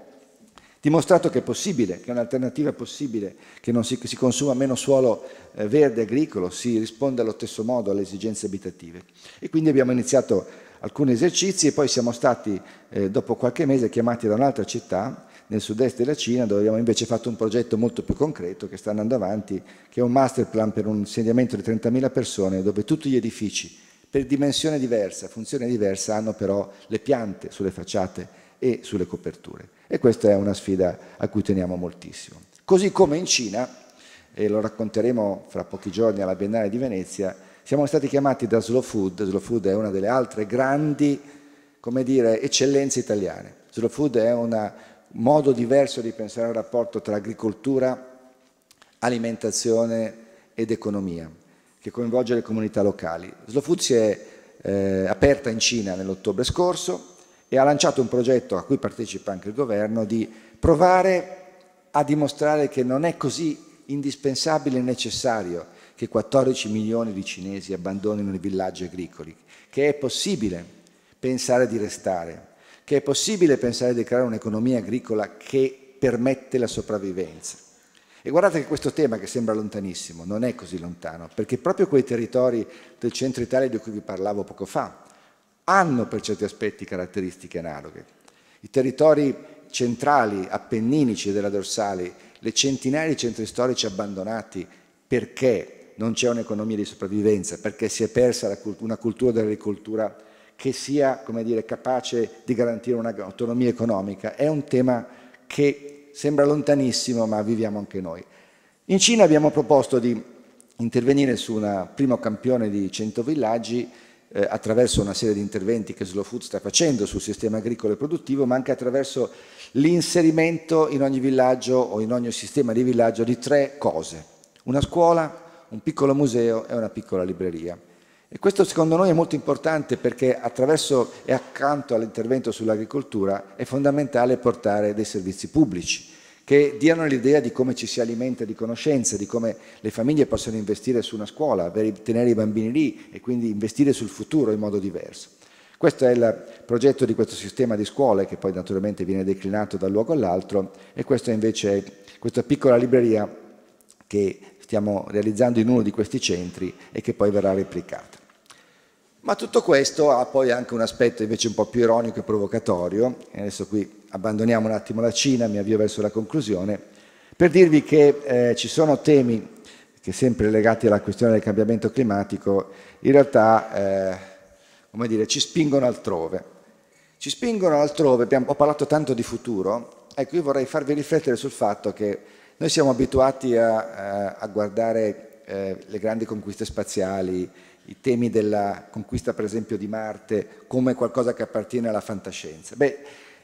dimostrato che è possibile, che è un'alternativa possibile, che non si, si consuma meno suolo eh, verde agricolo, si risponde allo stesso modo alle esigenze abitative. E quindi abbiamo iniziato alcuni esercizi e poi siamo stati, eh, dopo qualche mese, chiamati da un'altra città nel sud-est della Cina, dove abbiamo invece fatto un progetto molto più concreto che sta andando avanti, che è un master plan per un insediamento di 30.000 persone, dove tutti gli edifici, per dimensione diversa, funzione diversa, hanno però le piante sulle facciate e sulle coperture. E questa è una sfida a cui teniamo moltissimo. Così come in Cina, e lo racconteremo fra pochi giorni alla Biennale di Venezia, siamo stati chiamati da Slow Food, Slow Food è una delle altre grandi, come dire, eccellenze italiane. Slow Food è una modo diverso di pensare al rapporto tra agricoltura, alimentazione ed economia, che coinvolge le comunità locali. Slow Food si è eh, aperta in Cina nell'ottobre scorso e ha lanciato un progetto a cui partecipa anche il governo di provare a dimostrare che non è così indispensabile e necessario che 14 milioni di cinesi abbandonino i villaggi agricoli, che è possibile pensare di restare che è possibile pensare di creare un'economia agricola che permette la sopravvivenza. E guardate che questo tema, che sembra lontanissimo, non è così lontano, perché proprio quei territori del centro Italia di cui vi parlavo poco fa hanno per certi aspetti caratteristiche analoghe. I territori centrali, appenninici della dorsale, le centinaia di centri storici abbandonati perché non c'è un'economia di sopravvivenza, perché si è persa una cultura dell'agricoltura che sia dire, capace di garantire un'autonomia economica. È un tema che sembra lontanissimo, ma viviamo anche noi. In Cina abbiamo proposto di intervenire su un primo campione di 100 villaggi eh, attraverso una serie di interventi che Slow Food sta facendo sul sistema agricolo e produttivo, ma anche attraverso l'inserimento in ogni villaggio o in ogni sistema di villaggio di tre cose. Una scuola, un piccolo museo e una piccola libreria. E questo secondo noi è molto importante perché attraverso e accanto all'intervento sull'agricoltura è fondamentale portare dei servizi pubblici che diano l'idea di come ci si alimenta di conoscenze, di come le famiglie possano investire su una scuola, tenere i bambini lì e quindi investire sul futuro in modo diverso. Questo è il progetto di questo sistema di scuole che poi naturalmente viene declinato da un luogo all'altro e questa invece è questa piccola libreria che stiamo realizzando in uno di questi centri e che poi verrà replicata. Ma tutto questo ha poi anche un aspetto invece un po' più ironico e provocatorio, e adesso qui abbandoniamo un attimo la Cina, mi avvio verso la conclusione, per dirvi che eh, ci sono temi che sempre legati alla questione del cambiamento climatico, in realtà eh, come dire, ci spingono altrove. Ci spingono altrove, abbiamo, ho parlato tanto di futuro, ecco io vorrei farvi riflettere sul fatto che noi siamo abituati a, a, a guardare eh, le grandi conquiste spaziali, i temi della conquista per esempio di Marte come qualcosa che appartiene alla fantascienza. Beh,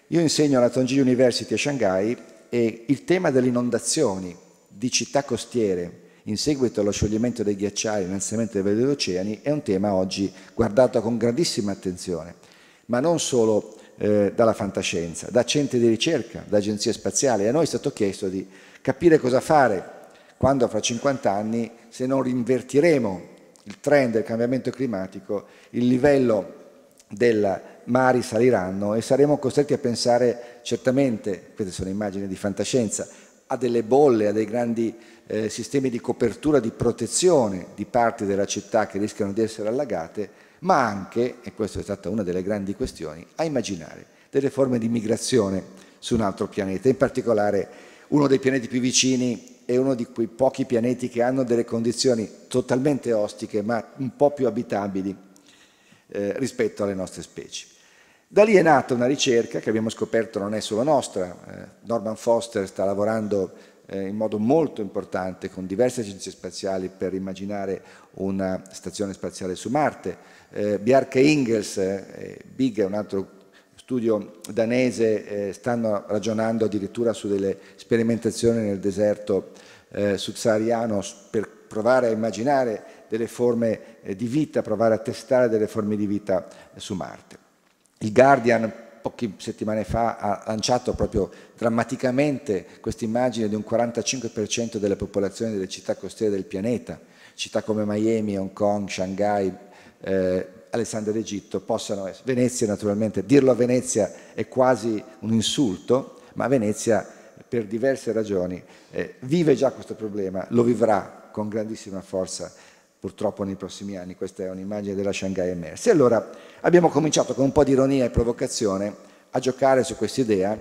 io insegno alla Tongji University a Shanghai e il tema delle inondazioni di città costiere in seguito allo scioglimento dei ghiacciai e all'innalzamento dei livelli degli oceani è un tema oggi guardato con grandissima attenzione, ma non solo eh, dalla fantascienza, da centri di ricerca, da agenzie spaziali. A noi è stato chiesto di capire cosa fare quando fra 50 anni, se non rinvertiremo il trend del cambiamento climatico, il livello dei mari saliranno e saremo costretti a pensare certamente, queste sono immagini di fantascienza, a delle bolle, a dei grandi eh, sistemi di copertura, di protezione di parti della città che rischiano di essere allagate, ma anche, e questa è stata una delle grandi questioni, a immaginare delle forme di migrazione su un altro pianeta, in particolare uno dei pianeti più vicini è uno di quei pochi pianeti che hanno delle condizioni totalmente ostiche ma un po' più abitabili eh, rispetto alle nostre specie. Da lì è nata una ricerca che abbiamo scoperto non è solo nostra, eh, Norman Foster sta lavorando eh, in modo molto importante con diverse agenzie spaziali per immaginare una stazione spaziale su Marte, eh, Bjarke Ingels, eh, Big è un altro studio danese eh, stanno ragionando addirittura su delle sperimentazioni nel deserto eh, subsahariano per provare a immaginare delle forme eh, di vita, provare a testare delle forme di vita eh, su Marte. Il Guardian poche settimane fa ha lanciato proprio drammaticamente questa immagine di un 45% delle popolazioni delle città costiere del pianeta, città come Miami, Hong Kong, Shanghai, eh, Alessandria d'Egitto possano essere. Venezia naturalmente, dirlo a Venezia è quasi un insulto, ma Venezia per diverse ragioni eh, vive già questo problema, lo vivrà con grandissima forza purtroppo nei prossimi anni, questa è un'immagine della Shanghai emersa. E allora abbiamo cominciato con un po' di ironia e provocazione a giocare su quest'idea,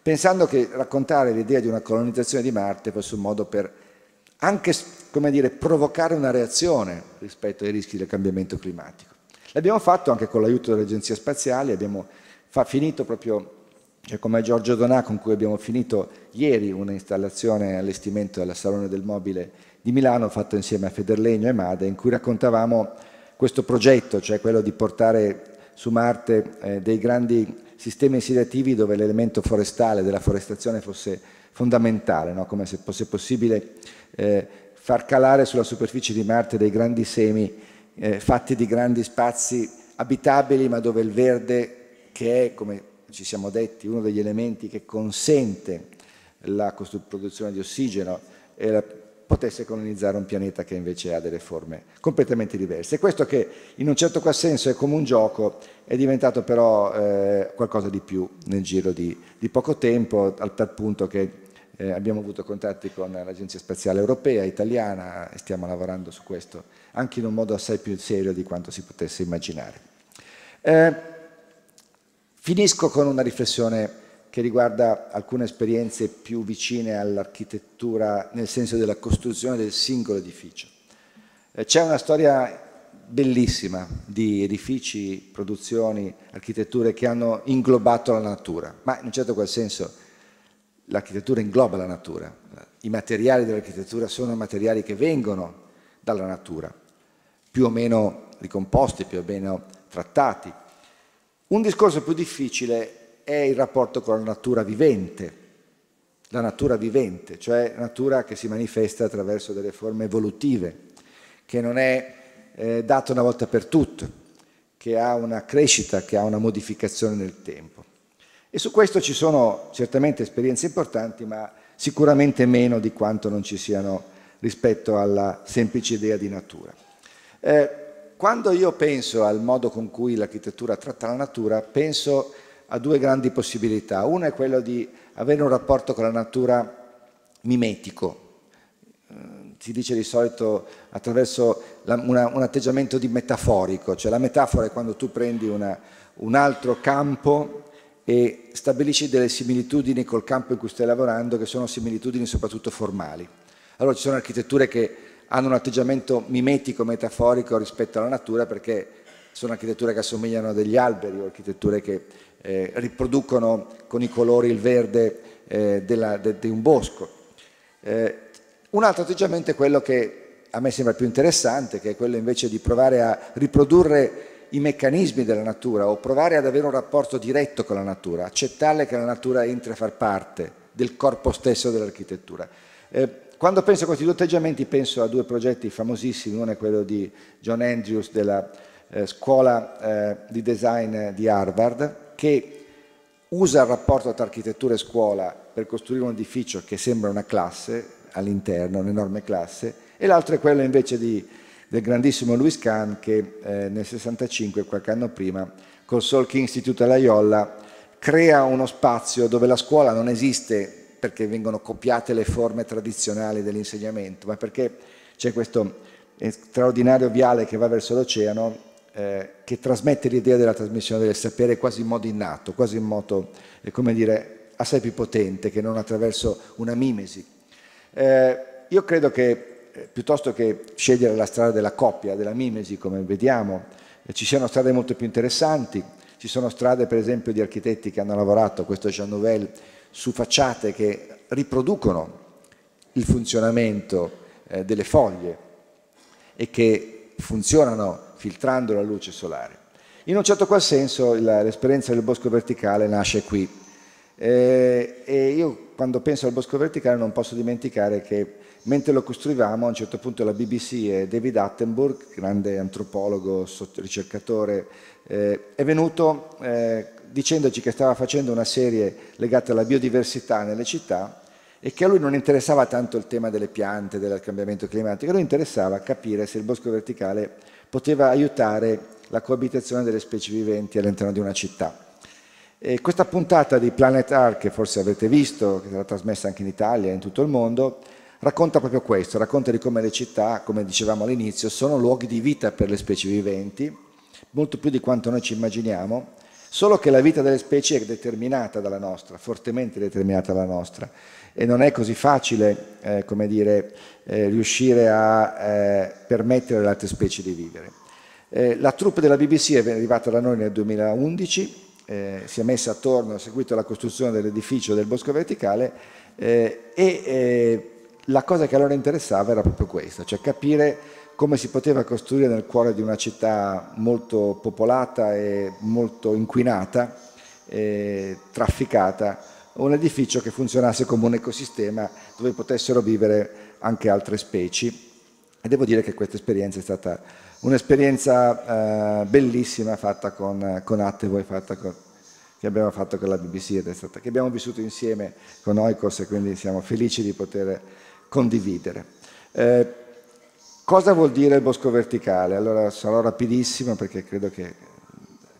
pensando che raccontare l'idea di una colonizzazione di Marte fosse un modo per anche, come dire, provocare una reazione rispetto ai rischi del cambiamento climatico. L'abbiamo fatto anche con l'aiuto delle agenzie spaziali, abbiamo finito proprio, cioè come Giorgio Donà con cui abbiamo finito ieri un'installazione allestimento della Salone del Mobile di Milano fatto insieme a Federlegno e Made in cui raccontavamo questo progetto, cioè quello di portare su Marte eh, dei grandi sistemi insediativi dove l'elemento forestale della forestazione fosse fondamentale, no? come se fosse possibile eh, far calare sulla superficie di Marte dei grandi semi eh, fatti di grandi spazi abitabili, ma dove il verde, che è, come ci siamo detti, uno degli elementi che consente la produzione di ossigeno, eh, potesse colonizzare un pianeta che invece ha delle forme completamente diverse. E questo che in un certo qual senso è come un gioco, è diventato però eh, qualcosa di più nel giro di, di poco tempo, al tal punto che eh, abbiamo avuto contatti con l'Agenzia Spaziale Europea, italiana, e stiamo lavorando su questo anche in un modo assai più serio di quanto si potesse immaginare. Eh, finisco con una riflessione che riguarda alcune esperienze più vicine all'architettura nel senso della costruzione del singolo edificio. Eh, c'è una storia bellissima di edifici, produzioni, architetture che hanno inglobato la natura, ma in un certo qual senso l'architettura ingloba la natura. I materiali dell'architettura sono materiali che vengono dalla natura, più o meno ricomposti, più o meno trattati. Un discorso più difficile è il rapporto con la natura vivente, la natura vivente, cioè natura che si manifesta attraverso delle forme evolutive, che non è eh, data una volta per tutte, che ha una crescita, che ha una modificazione nel tempo. E su questo ci sono certamente esperienze importanti, ma sicuramente meno di quanto non ci siano rispetto alla semplice idea di natura. Eh, quando io penso al modo con cui l'architettura tratta la natura, penso a due grandi possibilità. Una è quella di avere un rapporto con la natura mimetico. Eh, si dice di solito attraverso la, una, un atteggiamento di metaforico, cioè la metafora è quando tu prendi una, un altro campo e stabilisci delle similitudini col campo in cui stai lavorando, che sono similitudini soprattutto formali. Allora ci sono architetture che hanno un atteggiamento mimetico, metaforico rispetto alla natura perché sono architetture che assomigliano a degli alberi o architetture che eh, riproducono con i colori il verde eh, della, de, di un bosco. Eh, un altro atteggiamento è quello che a me sembra più interessante, che è quello invece di provare a riprodurre i meccanismi della natura o provare ad avere un rapporto diretto con la natura, accettare che la natura entri a far parte del corpo stesso dell'architettura. Eh, quando penso a questi due atteggiamenti penso a due progetti famosissimi, uno è quello di John Andrews della eh, scuola eh, di design di Harvard che usa il rapporto tra architettura e scuola per costruire un edificio che sembra una classe all'interno, un'enorme classe, e l'altro è quello invece di, del grandissimo Louis Kahn che eh, nel 65, qualche anno prima, col Solk Institute alla Iolla, crea uno spazio dove la scuola non esiste perché vengono copiate le forme tradizionali dell'insegnamento, ma perché c'è questo straordinario viale che va verso l'oceano eh, che trasmette l'idea della trasmissione del sapere quasi in modo innato, quasi in modo, eh, come dire, assai più potente che non attraverso una mimesi. Eh, io credo che eh, piuttosto che scegliere la strada della coppia, della mimesi, come vediamo, eh, ci siano strade molto più interessanti, ci sono strade per esempio di architetti che hanno lavorato, questo Jean Nouvel su facciate che riproducono il funzionamento eh, delle foglie e che funzionano filtrando la luce solare. In un certo qual senso l'esperienza del bosco verticale nasce qui eh, e io quando penso al bosco verticale non posso dimenticare che mentre lo costruivamo a un certo punto la BBC e David Attenborough, grande antropologo, ricercatore, eh, è venuto eh, dicendoci che stava facendo una serie legata alla biodiversità nelle città e che a lui non interessava tanto il tema delle piante, del cambiamento climatico, a lui interessava capire se il bosco verticale poteva aiutare la coabitazione delle specie viventi all'interno di una città. E questa puntata di Planet Art, che forse avete visto, che sarà trasmessa anche in Italia e in tutto il mondo, racconta proprio questo, racconta di come le città, come dicevamo all'inizio, sono luoghi di vita per le specie viventi, molto più di quanto noi ci immaginiamo, Solo che la vita delle specie è determinata dalla nostra, fortemente determinata dalla nostra, e non è così facile, eh, come dire, eh, riuscire a eh, permettere alle altre specie di vivere. Eh, la troupe della BBC è arrivata da noi nel 2011, eh, si è messa attorno, ha seguito la costruzione dell'edificio del bosco verticale eh, e la cosa che a loro interessava era proprio questa, cioè capire come si poteva costruire nel cuore di una città molto popolata e molto inquinata, e trafficata, un edificio che funzionasse come un ecosistema dove potessero vivere anche altre specie. E devo dire che questa esperienza è stata un'esperienza eh, bellissima fatta con, con Attebo e fatta con, che abbiamo fatto con la BBC ed è stata, che abbiamo vissuto insieme con Oikos e quindi siamo felici di poter condividere. Eh, Cosa vuol dire il bosco verticale? Allora sarò rapidissimo perché credo che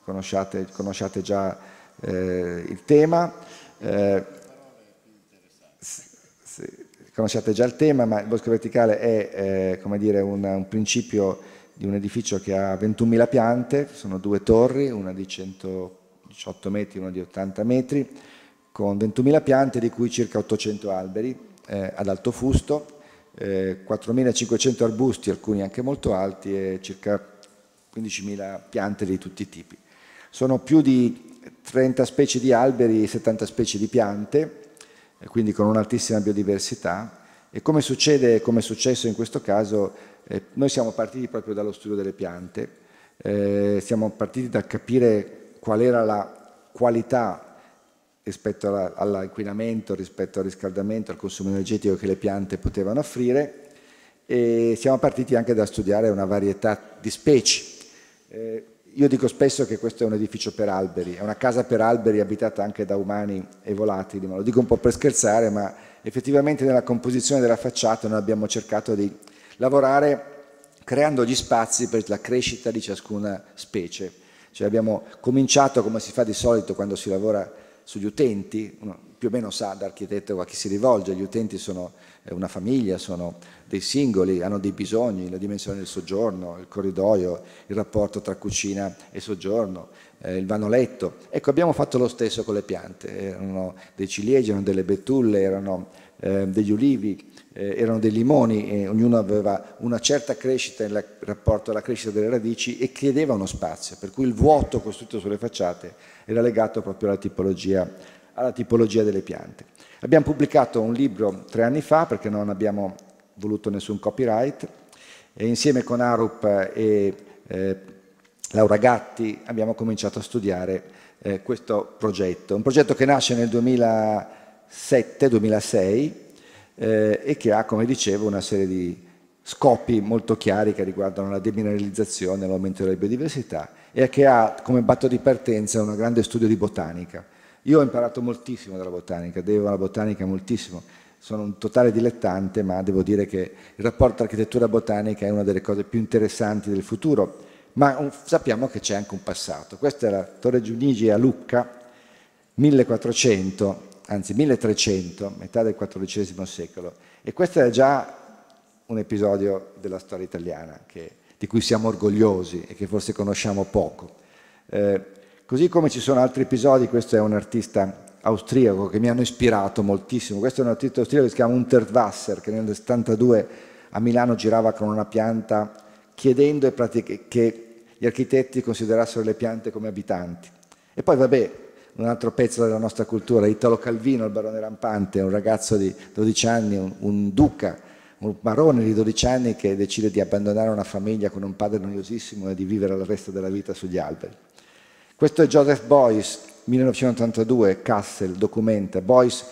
conosciate, conosciate già eh, il tema. Eh, conosciate già il tema, ma il bosco verticale è eh, come dire, un, un principio di un edificio che ha 21.000 piante, sono due torri, una di 118 metri, una di 80 metri, con 21.000 piante di cui circa 800 alberi eh, ad alto fusto 4.500 eh, arbusti, alcuni anche molto alti, e circa 15.000 piante di tutti i tipi. Sono più di 30 specie di alberi, e 70 specie di piante, eh, quindi con un'altissima biodiversità. E come succede, e come è successo in questo caso, eh, noi siamo partiti proprio dallo studio delle piante, eh, siamo partiti da capire qual era la qualità rispetto all'inquinamento, rispetto al riscaldamento, al consumo energetico che le piante potevano offrire e siamo partiti anche da studiare una varietà di specie. Eh, io dico spesso che questo è un edificio per alberi, è una casa per alberi abitata anche da umani e volatili, ma lo dico un po' per scherzare, ma effettivamente nella composizione della facciata noi abbiamo cercato di lavorare creando gli spazi per la crescita di ciascuna specie. Cioè abbiamo cominciato come si fa di solito quando si lavora sugli utenti, uno più o meno sa l'architetto a chi si rivolge, gli utenti sono eh, una famiglia, sono dei singoli, hanno dei bisogni, la dimensione del soggiorno, il corridoio, il rapporto tra cucina e soggiorno, eh, il letto. Ecco, abbiamo fatto lo stesso con le piante, erano dei ciliegi, erano delle betulle, erano eh, degli ulivi, eh, erano dei limoni e ognuno aveva una certa crescita nel rapporto alla crescita delle radici e chiedeva uno spazio, per cui il vuoto costruito sulle facciate era legato proprio alla tipologia, alla tipologia delle piante. Abbiamo pubblicato un libro tre anni fa perché non abbiamo voluto nessun copyright e insieme con Arup e eh, Laura Gatti abbiamo cominciato a studiare eh, questo progetto, un progetto che nasce nel 2007-2006 eh, e che ha, come dicevo, una serie di scopi molto chiari che riguardano la demineralizzazione, l'aumento della biodiversità e che ha come batto di partenza un grande studio di botanica. Io ho imparato moltissimo dalla botanica, devo alla botanica moltissimo, sono un totale dilettante, ma devo dire che il rapporto architettura-botanica è una delle cose più interessanti del futuro, ma un, sappiamo che c'è anche un passato. Questa è la Torre Giunigi a Lucca, 1400, anzi 1300, metà del XIV secolo, e questo è già un episodio della storia italiana che, di cui siamo orgogliosi e che forse conosciamo poco. Eh, così come ci sono altri episodi, questo è un artista austriaco che mi hanno ispirato moltissimo, questo è un artista austriaco che si chiama Unterwasser, che nel 72 a Milano girava con una pianta chiedendo che gli architetti considerassero le piante come abitanti. E poi vabbè, un altro pezzo della nostra cultura, Italo Calvino, il barone rampante, un ragazzo di 12 anni, un, un duca, un barone di 12 anni che decide di abbandonare una famiglia con un padre noiosissimo e di vivere il resto della vita sugli alberi. Questo è Joseph Boyce, 1982, Castle, documenta. Boyce,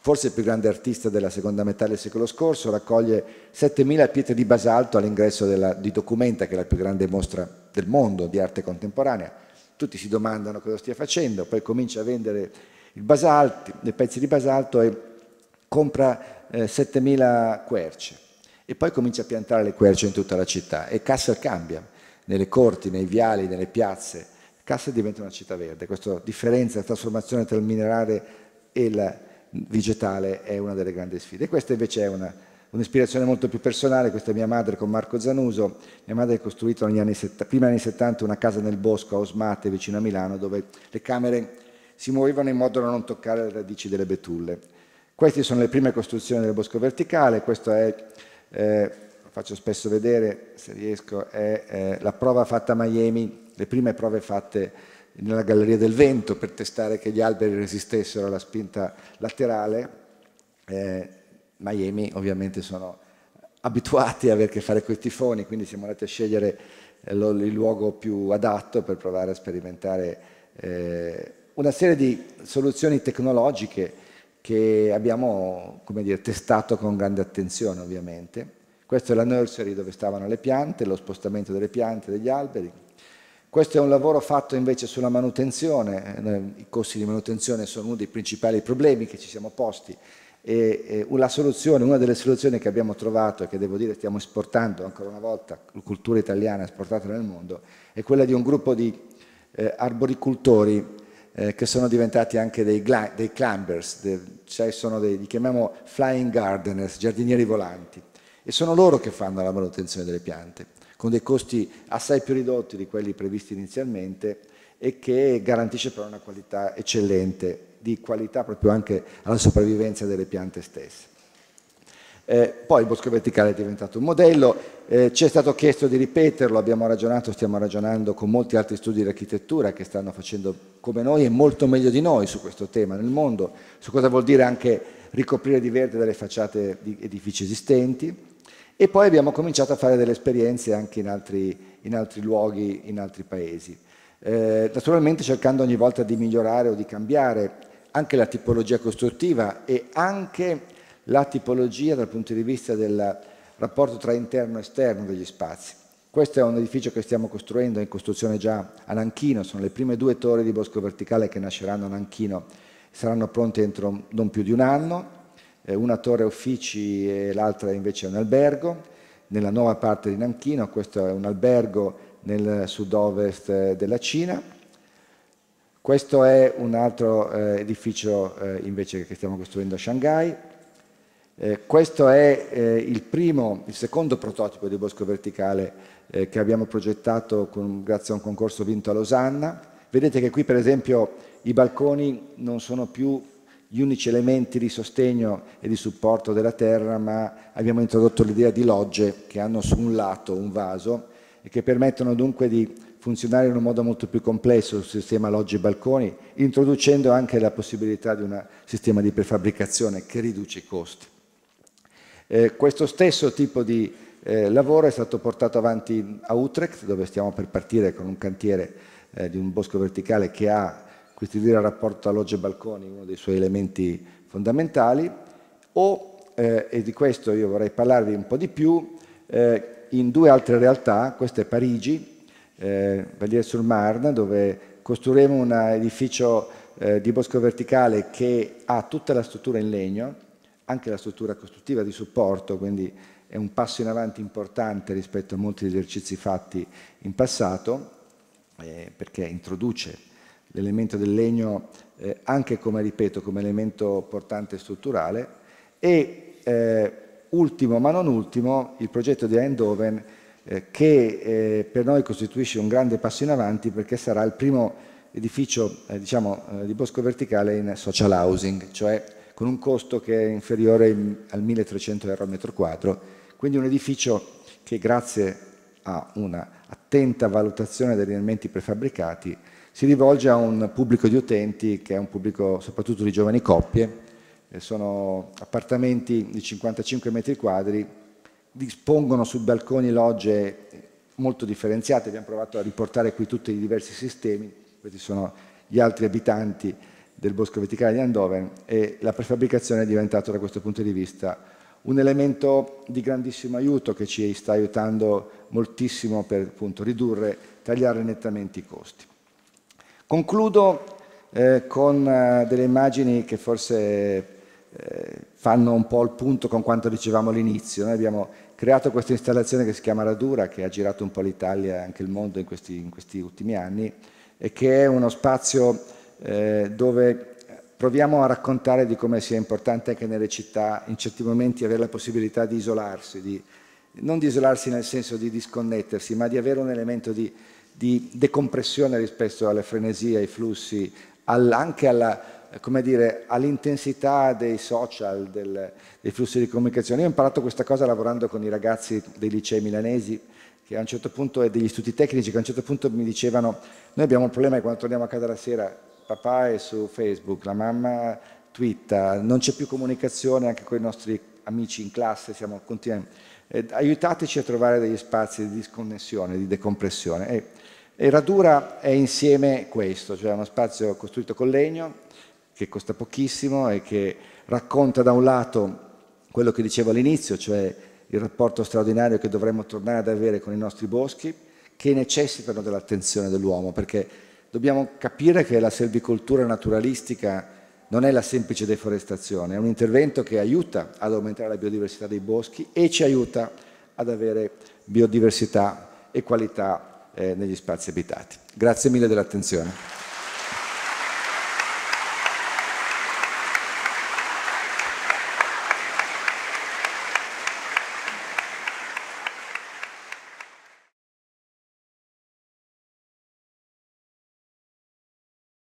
forse il più grande artista della seconda metà del secolo scorso, raccoglie 7.000 pietre di basalto all'ingresso di Documenta, che è la più grande mostra del mondo di arte contemporanea tutti si domandano cosa stia facendo, poi comincia a vendere il basalti, dei pezzi di basalto e compra eh, 7.000 querce e poi comincia a piantare le querce in tutta la città e Kassel cambia, nelle corti, nei viali, nelle piazze, Kassel diventa una città verde, questa differenza, la trasformazione tra il minerale e il vegetale è una delle grandi sfide e questa invece è una Un'ispirazione molto più personale, questa è mia madre con Marco Zanuso. Mia madre ha costruito negli anni sett- prima anni 70 una casa nel bosco a Osmate, vicino a Milano, dove le camere si muovevano in modo da non toccare le radici delle betulle. Queste sono le prime costruzioni del bosco verticale, questo è, eh, faccio spesso vedere se riesco, è eh, la prova fatta a Miami, le prime prove fatte nella Galleria del Vento per testare che gli alberi resistessero alla spinta laterale. Eh, Miami ovviamente sono abituati a avere a che fare con i tifoni, quindi siamo andati a scegliere eh, il luogo più adatto per provare a sperimentare eh, una serie di soluzioni tecnologiche che abbiamo dire, testato con grande attenzione ovviamente. Questa è la nursery dove stavano le piante, lo spostamento delle piante, degli alberi. Questo è un lavoro fatto invece sulla manutenzione, eh, i costi di manutenzione sono uno dei principali problemi che ci siamo posti e, una, una delle soluzioni che abbiamo trovato e che devo dire stiamo esportando ancora una volta, la cultura italiana esportata nel mondo, è quella di un gruppo di eh, arboricultori eh, che sono diventati anche dei, dei climbers, de cioè sono dei, li chiamiamo flying gardeners, giardinieri volanti, e sono loro che fanno la manutenzione delle piante, con dei costi assai più ridotti di quelli previsti inizialmente e che garantisce però una qualità eccellente di qualità proprio anche alla sopravvivenza delle piante stesse. Eh, poi il bosco verticale è diventato un modello, eh, ci è stato chiesto di ripeterlo, abbiamo ragionato, stiamo ragionando con molti altri studi di architettura che stanno facendo come noi e molto meglio di noi su questo tema nel mondo, su cosa vuol dire anche ricoprire di verde delle facciate di edifici esistenti e poi abbiamo cominciato a fare delle esperienze anche in altri, in altri luoghi, in altri paesi. Eh, naturalmente cercando ogni volta di migliorare o di cambiare anche la tipologia costruttiva e anche la tipologia dal punto di vista del rapporto tra interno e esterno degli spazi. Questo è un edificio che stiamo costruendo, è in costruzione già a Nanchino, sono le prime due torri di bosco verticale che nasceranno a Nanchino, saranno pronte entro non più di un anno, eh, una torre uffici e l'altra invece è un albergo, nella nuova parte di Nanchino, questo è un albergo nel sud-ovest eh, della Cina, questo è un altro eh, edificio eh, invece che stiamo costruendo a Shanghai. Eh, questo è eh, il, primo, il secondo prototipo di bosco verticale eh, che abbiamo progettato con, grazie a un concorso vinto a Losanna. Vedete che qui per esempio i balconi non sono più gli unici elementi di sostegno e di supporto della terra, ma abbiamo introdotto l'idea di logge che hanno su un lato un vaso e che permettono dunque di funzionare in un modo molto più complesso sul sistema loggi e balconi, introducendo anche la possibilità di un sistema di prefabbricazione che riduce i costi. Eh, questo stesso tipo di eh, lavoro è stato portato avanti a Utrecht, dove stiamo per partire con un cantiere eh, di un bosco verticale che ha, questi dire, il rapporto tra logge e balconi, uno dei suoi elementi fondamentali, o, eh, e di questo io vorrei parlarvi un po' di più, eh, in due altre realtà, questa è Parigi, eh, Valliere sul Marne, dove costruiremo un edificio eh, di bosco verticale che ha tutta la struttura in legno, anche la struttura costruttiva di supporto, quindi è un passo in avanti importante rispetto a molti esercizi fatti in passato, eh, perché introduce l'elemento del legno eh, anche come, ripeto, come elemento portante strutturale e eh, ultimo ma non ultimo il progetto di Eindhoven eh, che eh, per noi costituisce un grande passo in avanti perché sarà il primo edificio eh, diciamo, eh, di bosco verticale in social housing, cioè con un costo che è inferiore al 1300 euro al metro quadro, quindi un edificio che grazie a un'attenta valutazione degli elementi prefabbricati si rivolge a un pubblico di utenti che è un pubblico soprattutto di giovani coppie, eh, sono appartamenti di 55 metri quadri dispongono sui balconi logge molto differenziate, abbiamo provato a riportare qui tutti i diversi sistemi, questi sono gli altri abitanti del bosco verticale di Andoven e la prefabbricazione è diventata da questo punto di vista un elemento di grandissimo aiuto che ci sta aiutando moltissimo per appunto, ridurre, tagliare nettamente i costi. Concludo eh, con eh, delle immagini che forse eh, fanno un po' il punto con quanto dicevamo all'inizio. Noi abbiamo creato questa installazione che si chiama Radura, che ha girato un po' l'Italia e anche il mondo in questi, in questi, ultimi anni, e che è uno spazio eh, dove proviamo a raccontare di come sia importante anche nelle città, in certi momenti, avere la possibilità di isolarsi, di, non di isolarsi nel senso di disconnettersi, ma di avere un elemento di, di decompressione rispetto alle frenesie, ai flussi, all, anche alla come dire, all'intensità dei social, del, dei flussi di comunicazione. Io ho imparato questa cosa lavorando con i ragazzi dei licei milanesi che a un certo punto, e degli studi tecnici che a un certo punto mi dicevano noi abbiamo un problema che quando torniamo a casa la sera papà è su Facebook, la mamma twitta, non c'è più comunicazione anche con i nostri amici in classe, siamo continuiamo. Eh, aiutateci a trovare degli spazi di disconnessione, di decompressione. E, e Radura è insieme questo, cioè uno spazio costruito con legno, che costa pochissimo e che racconta da un lato quello che dicevo all'inizio, cioè il rapporto straordinario che dovremmo tornare ad avere con i nostri boschi, che necessitano dell'attenzione dell'uomo, perché dobbiamo capire che la selvicoltura naturalistica non è la semplice deforestazione, è un intervento che aiuta ad aumentare la biodiversità dei boschi e ci aiuta ad avere biodiversità e qualità eh, negli spazi abitati. Grazie mille dell'attenzione.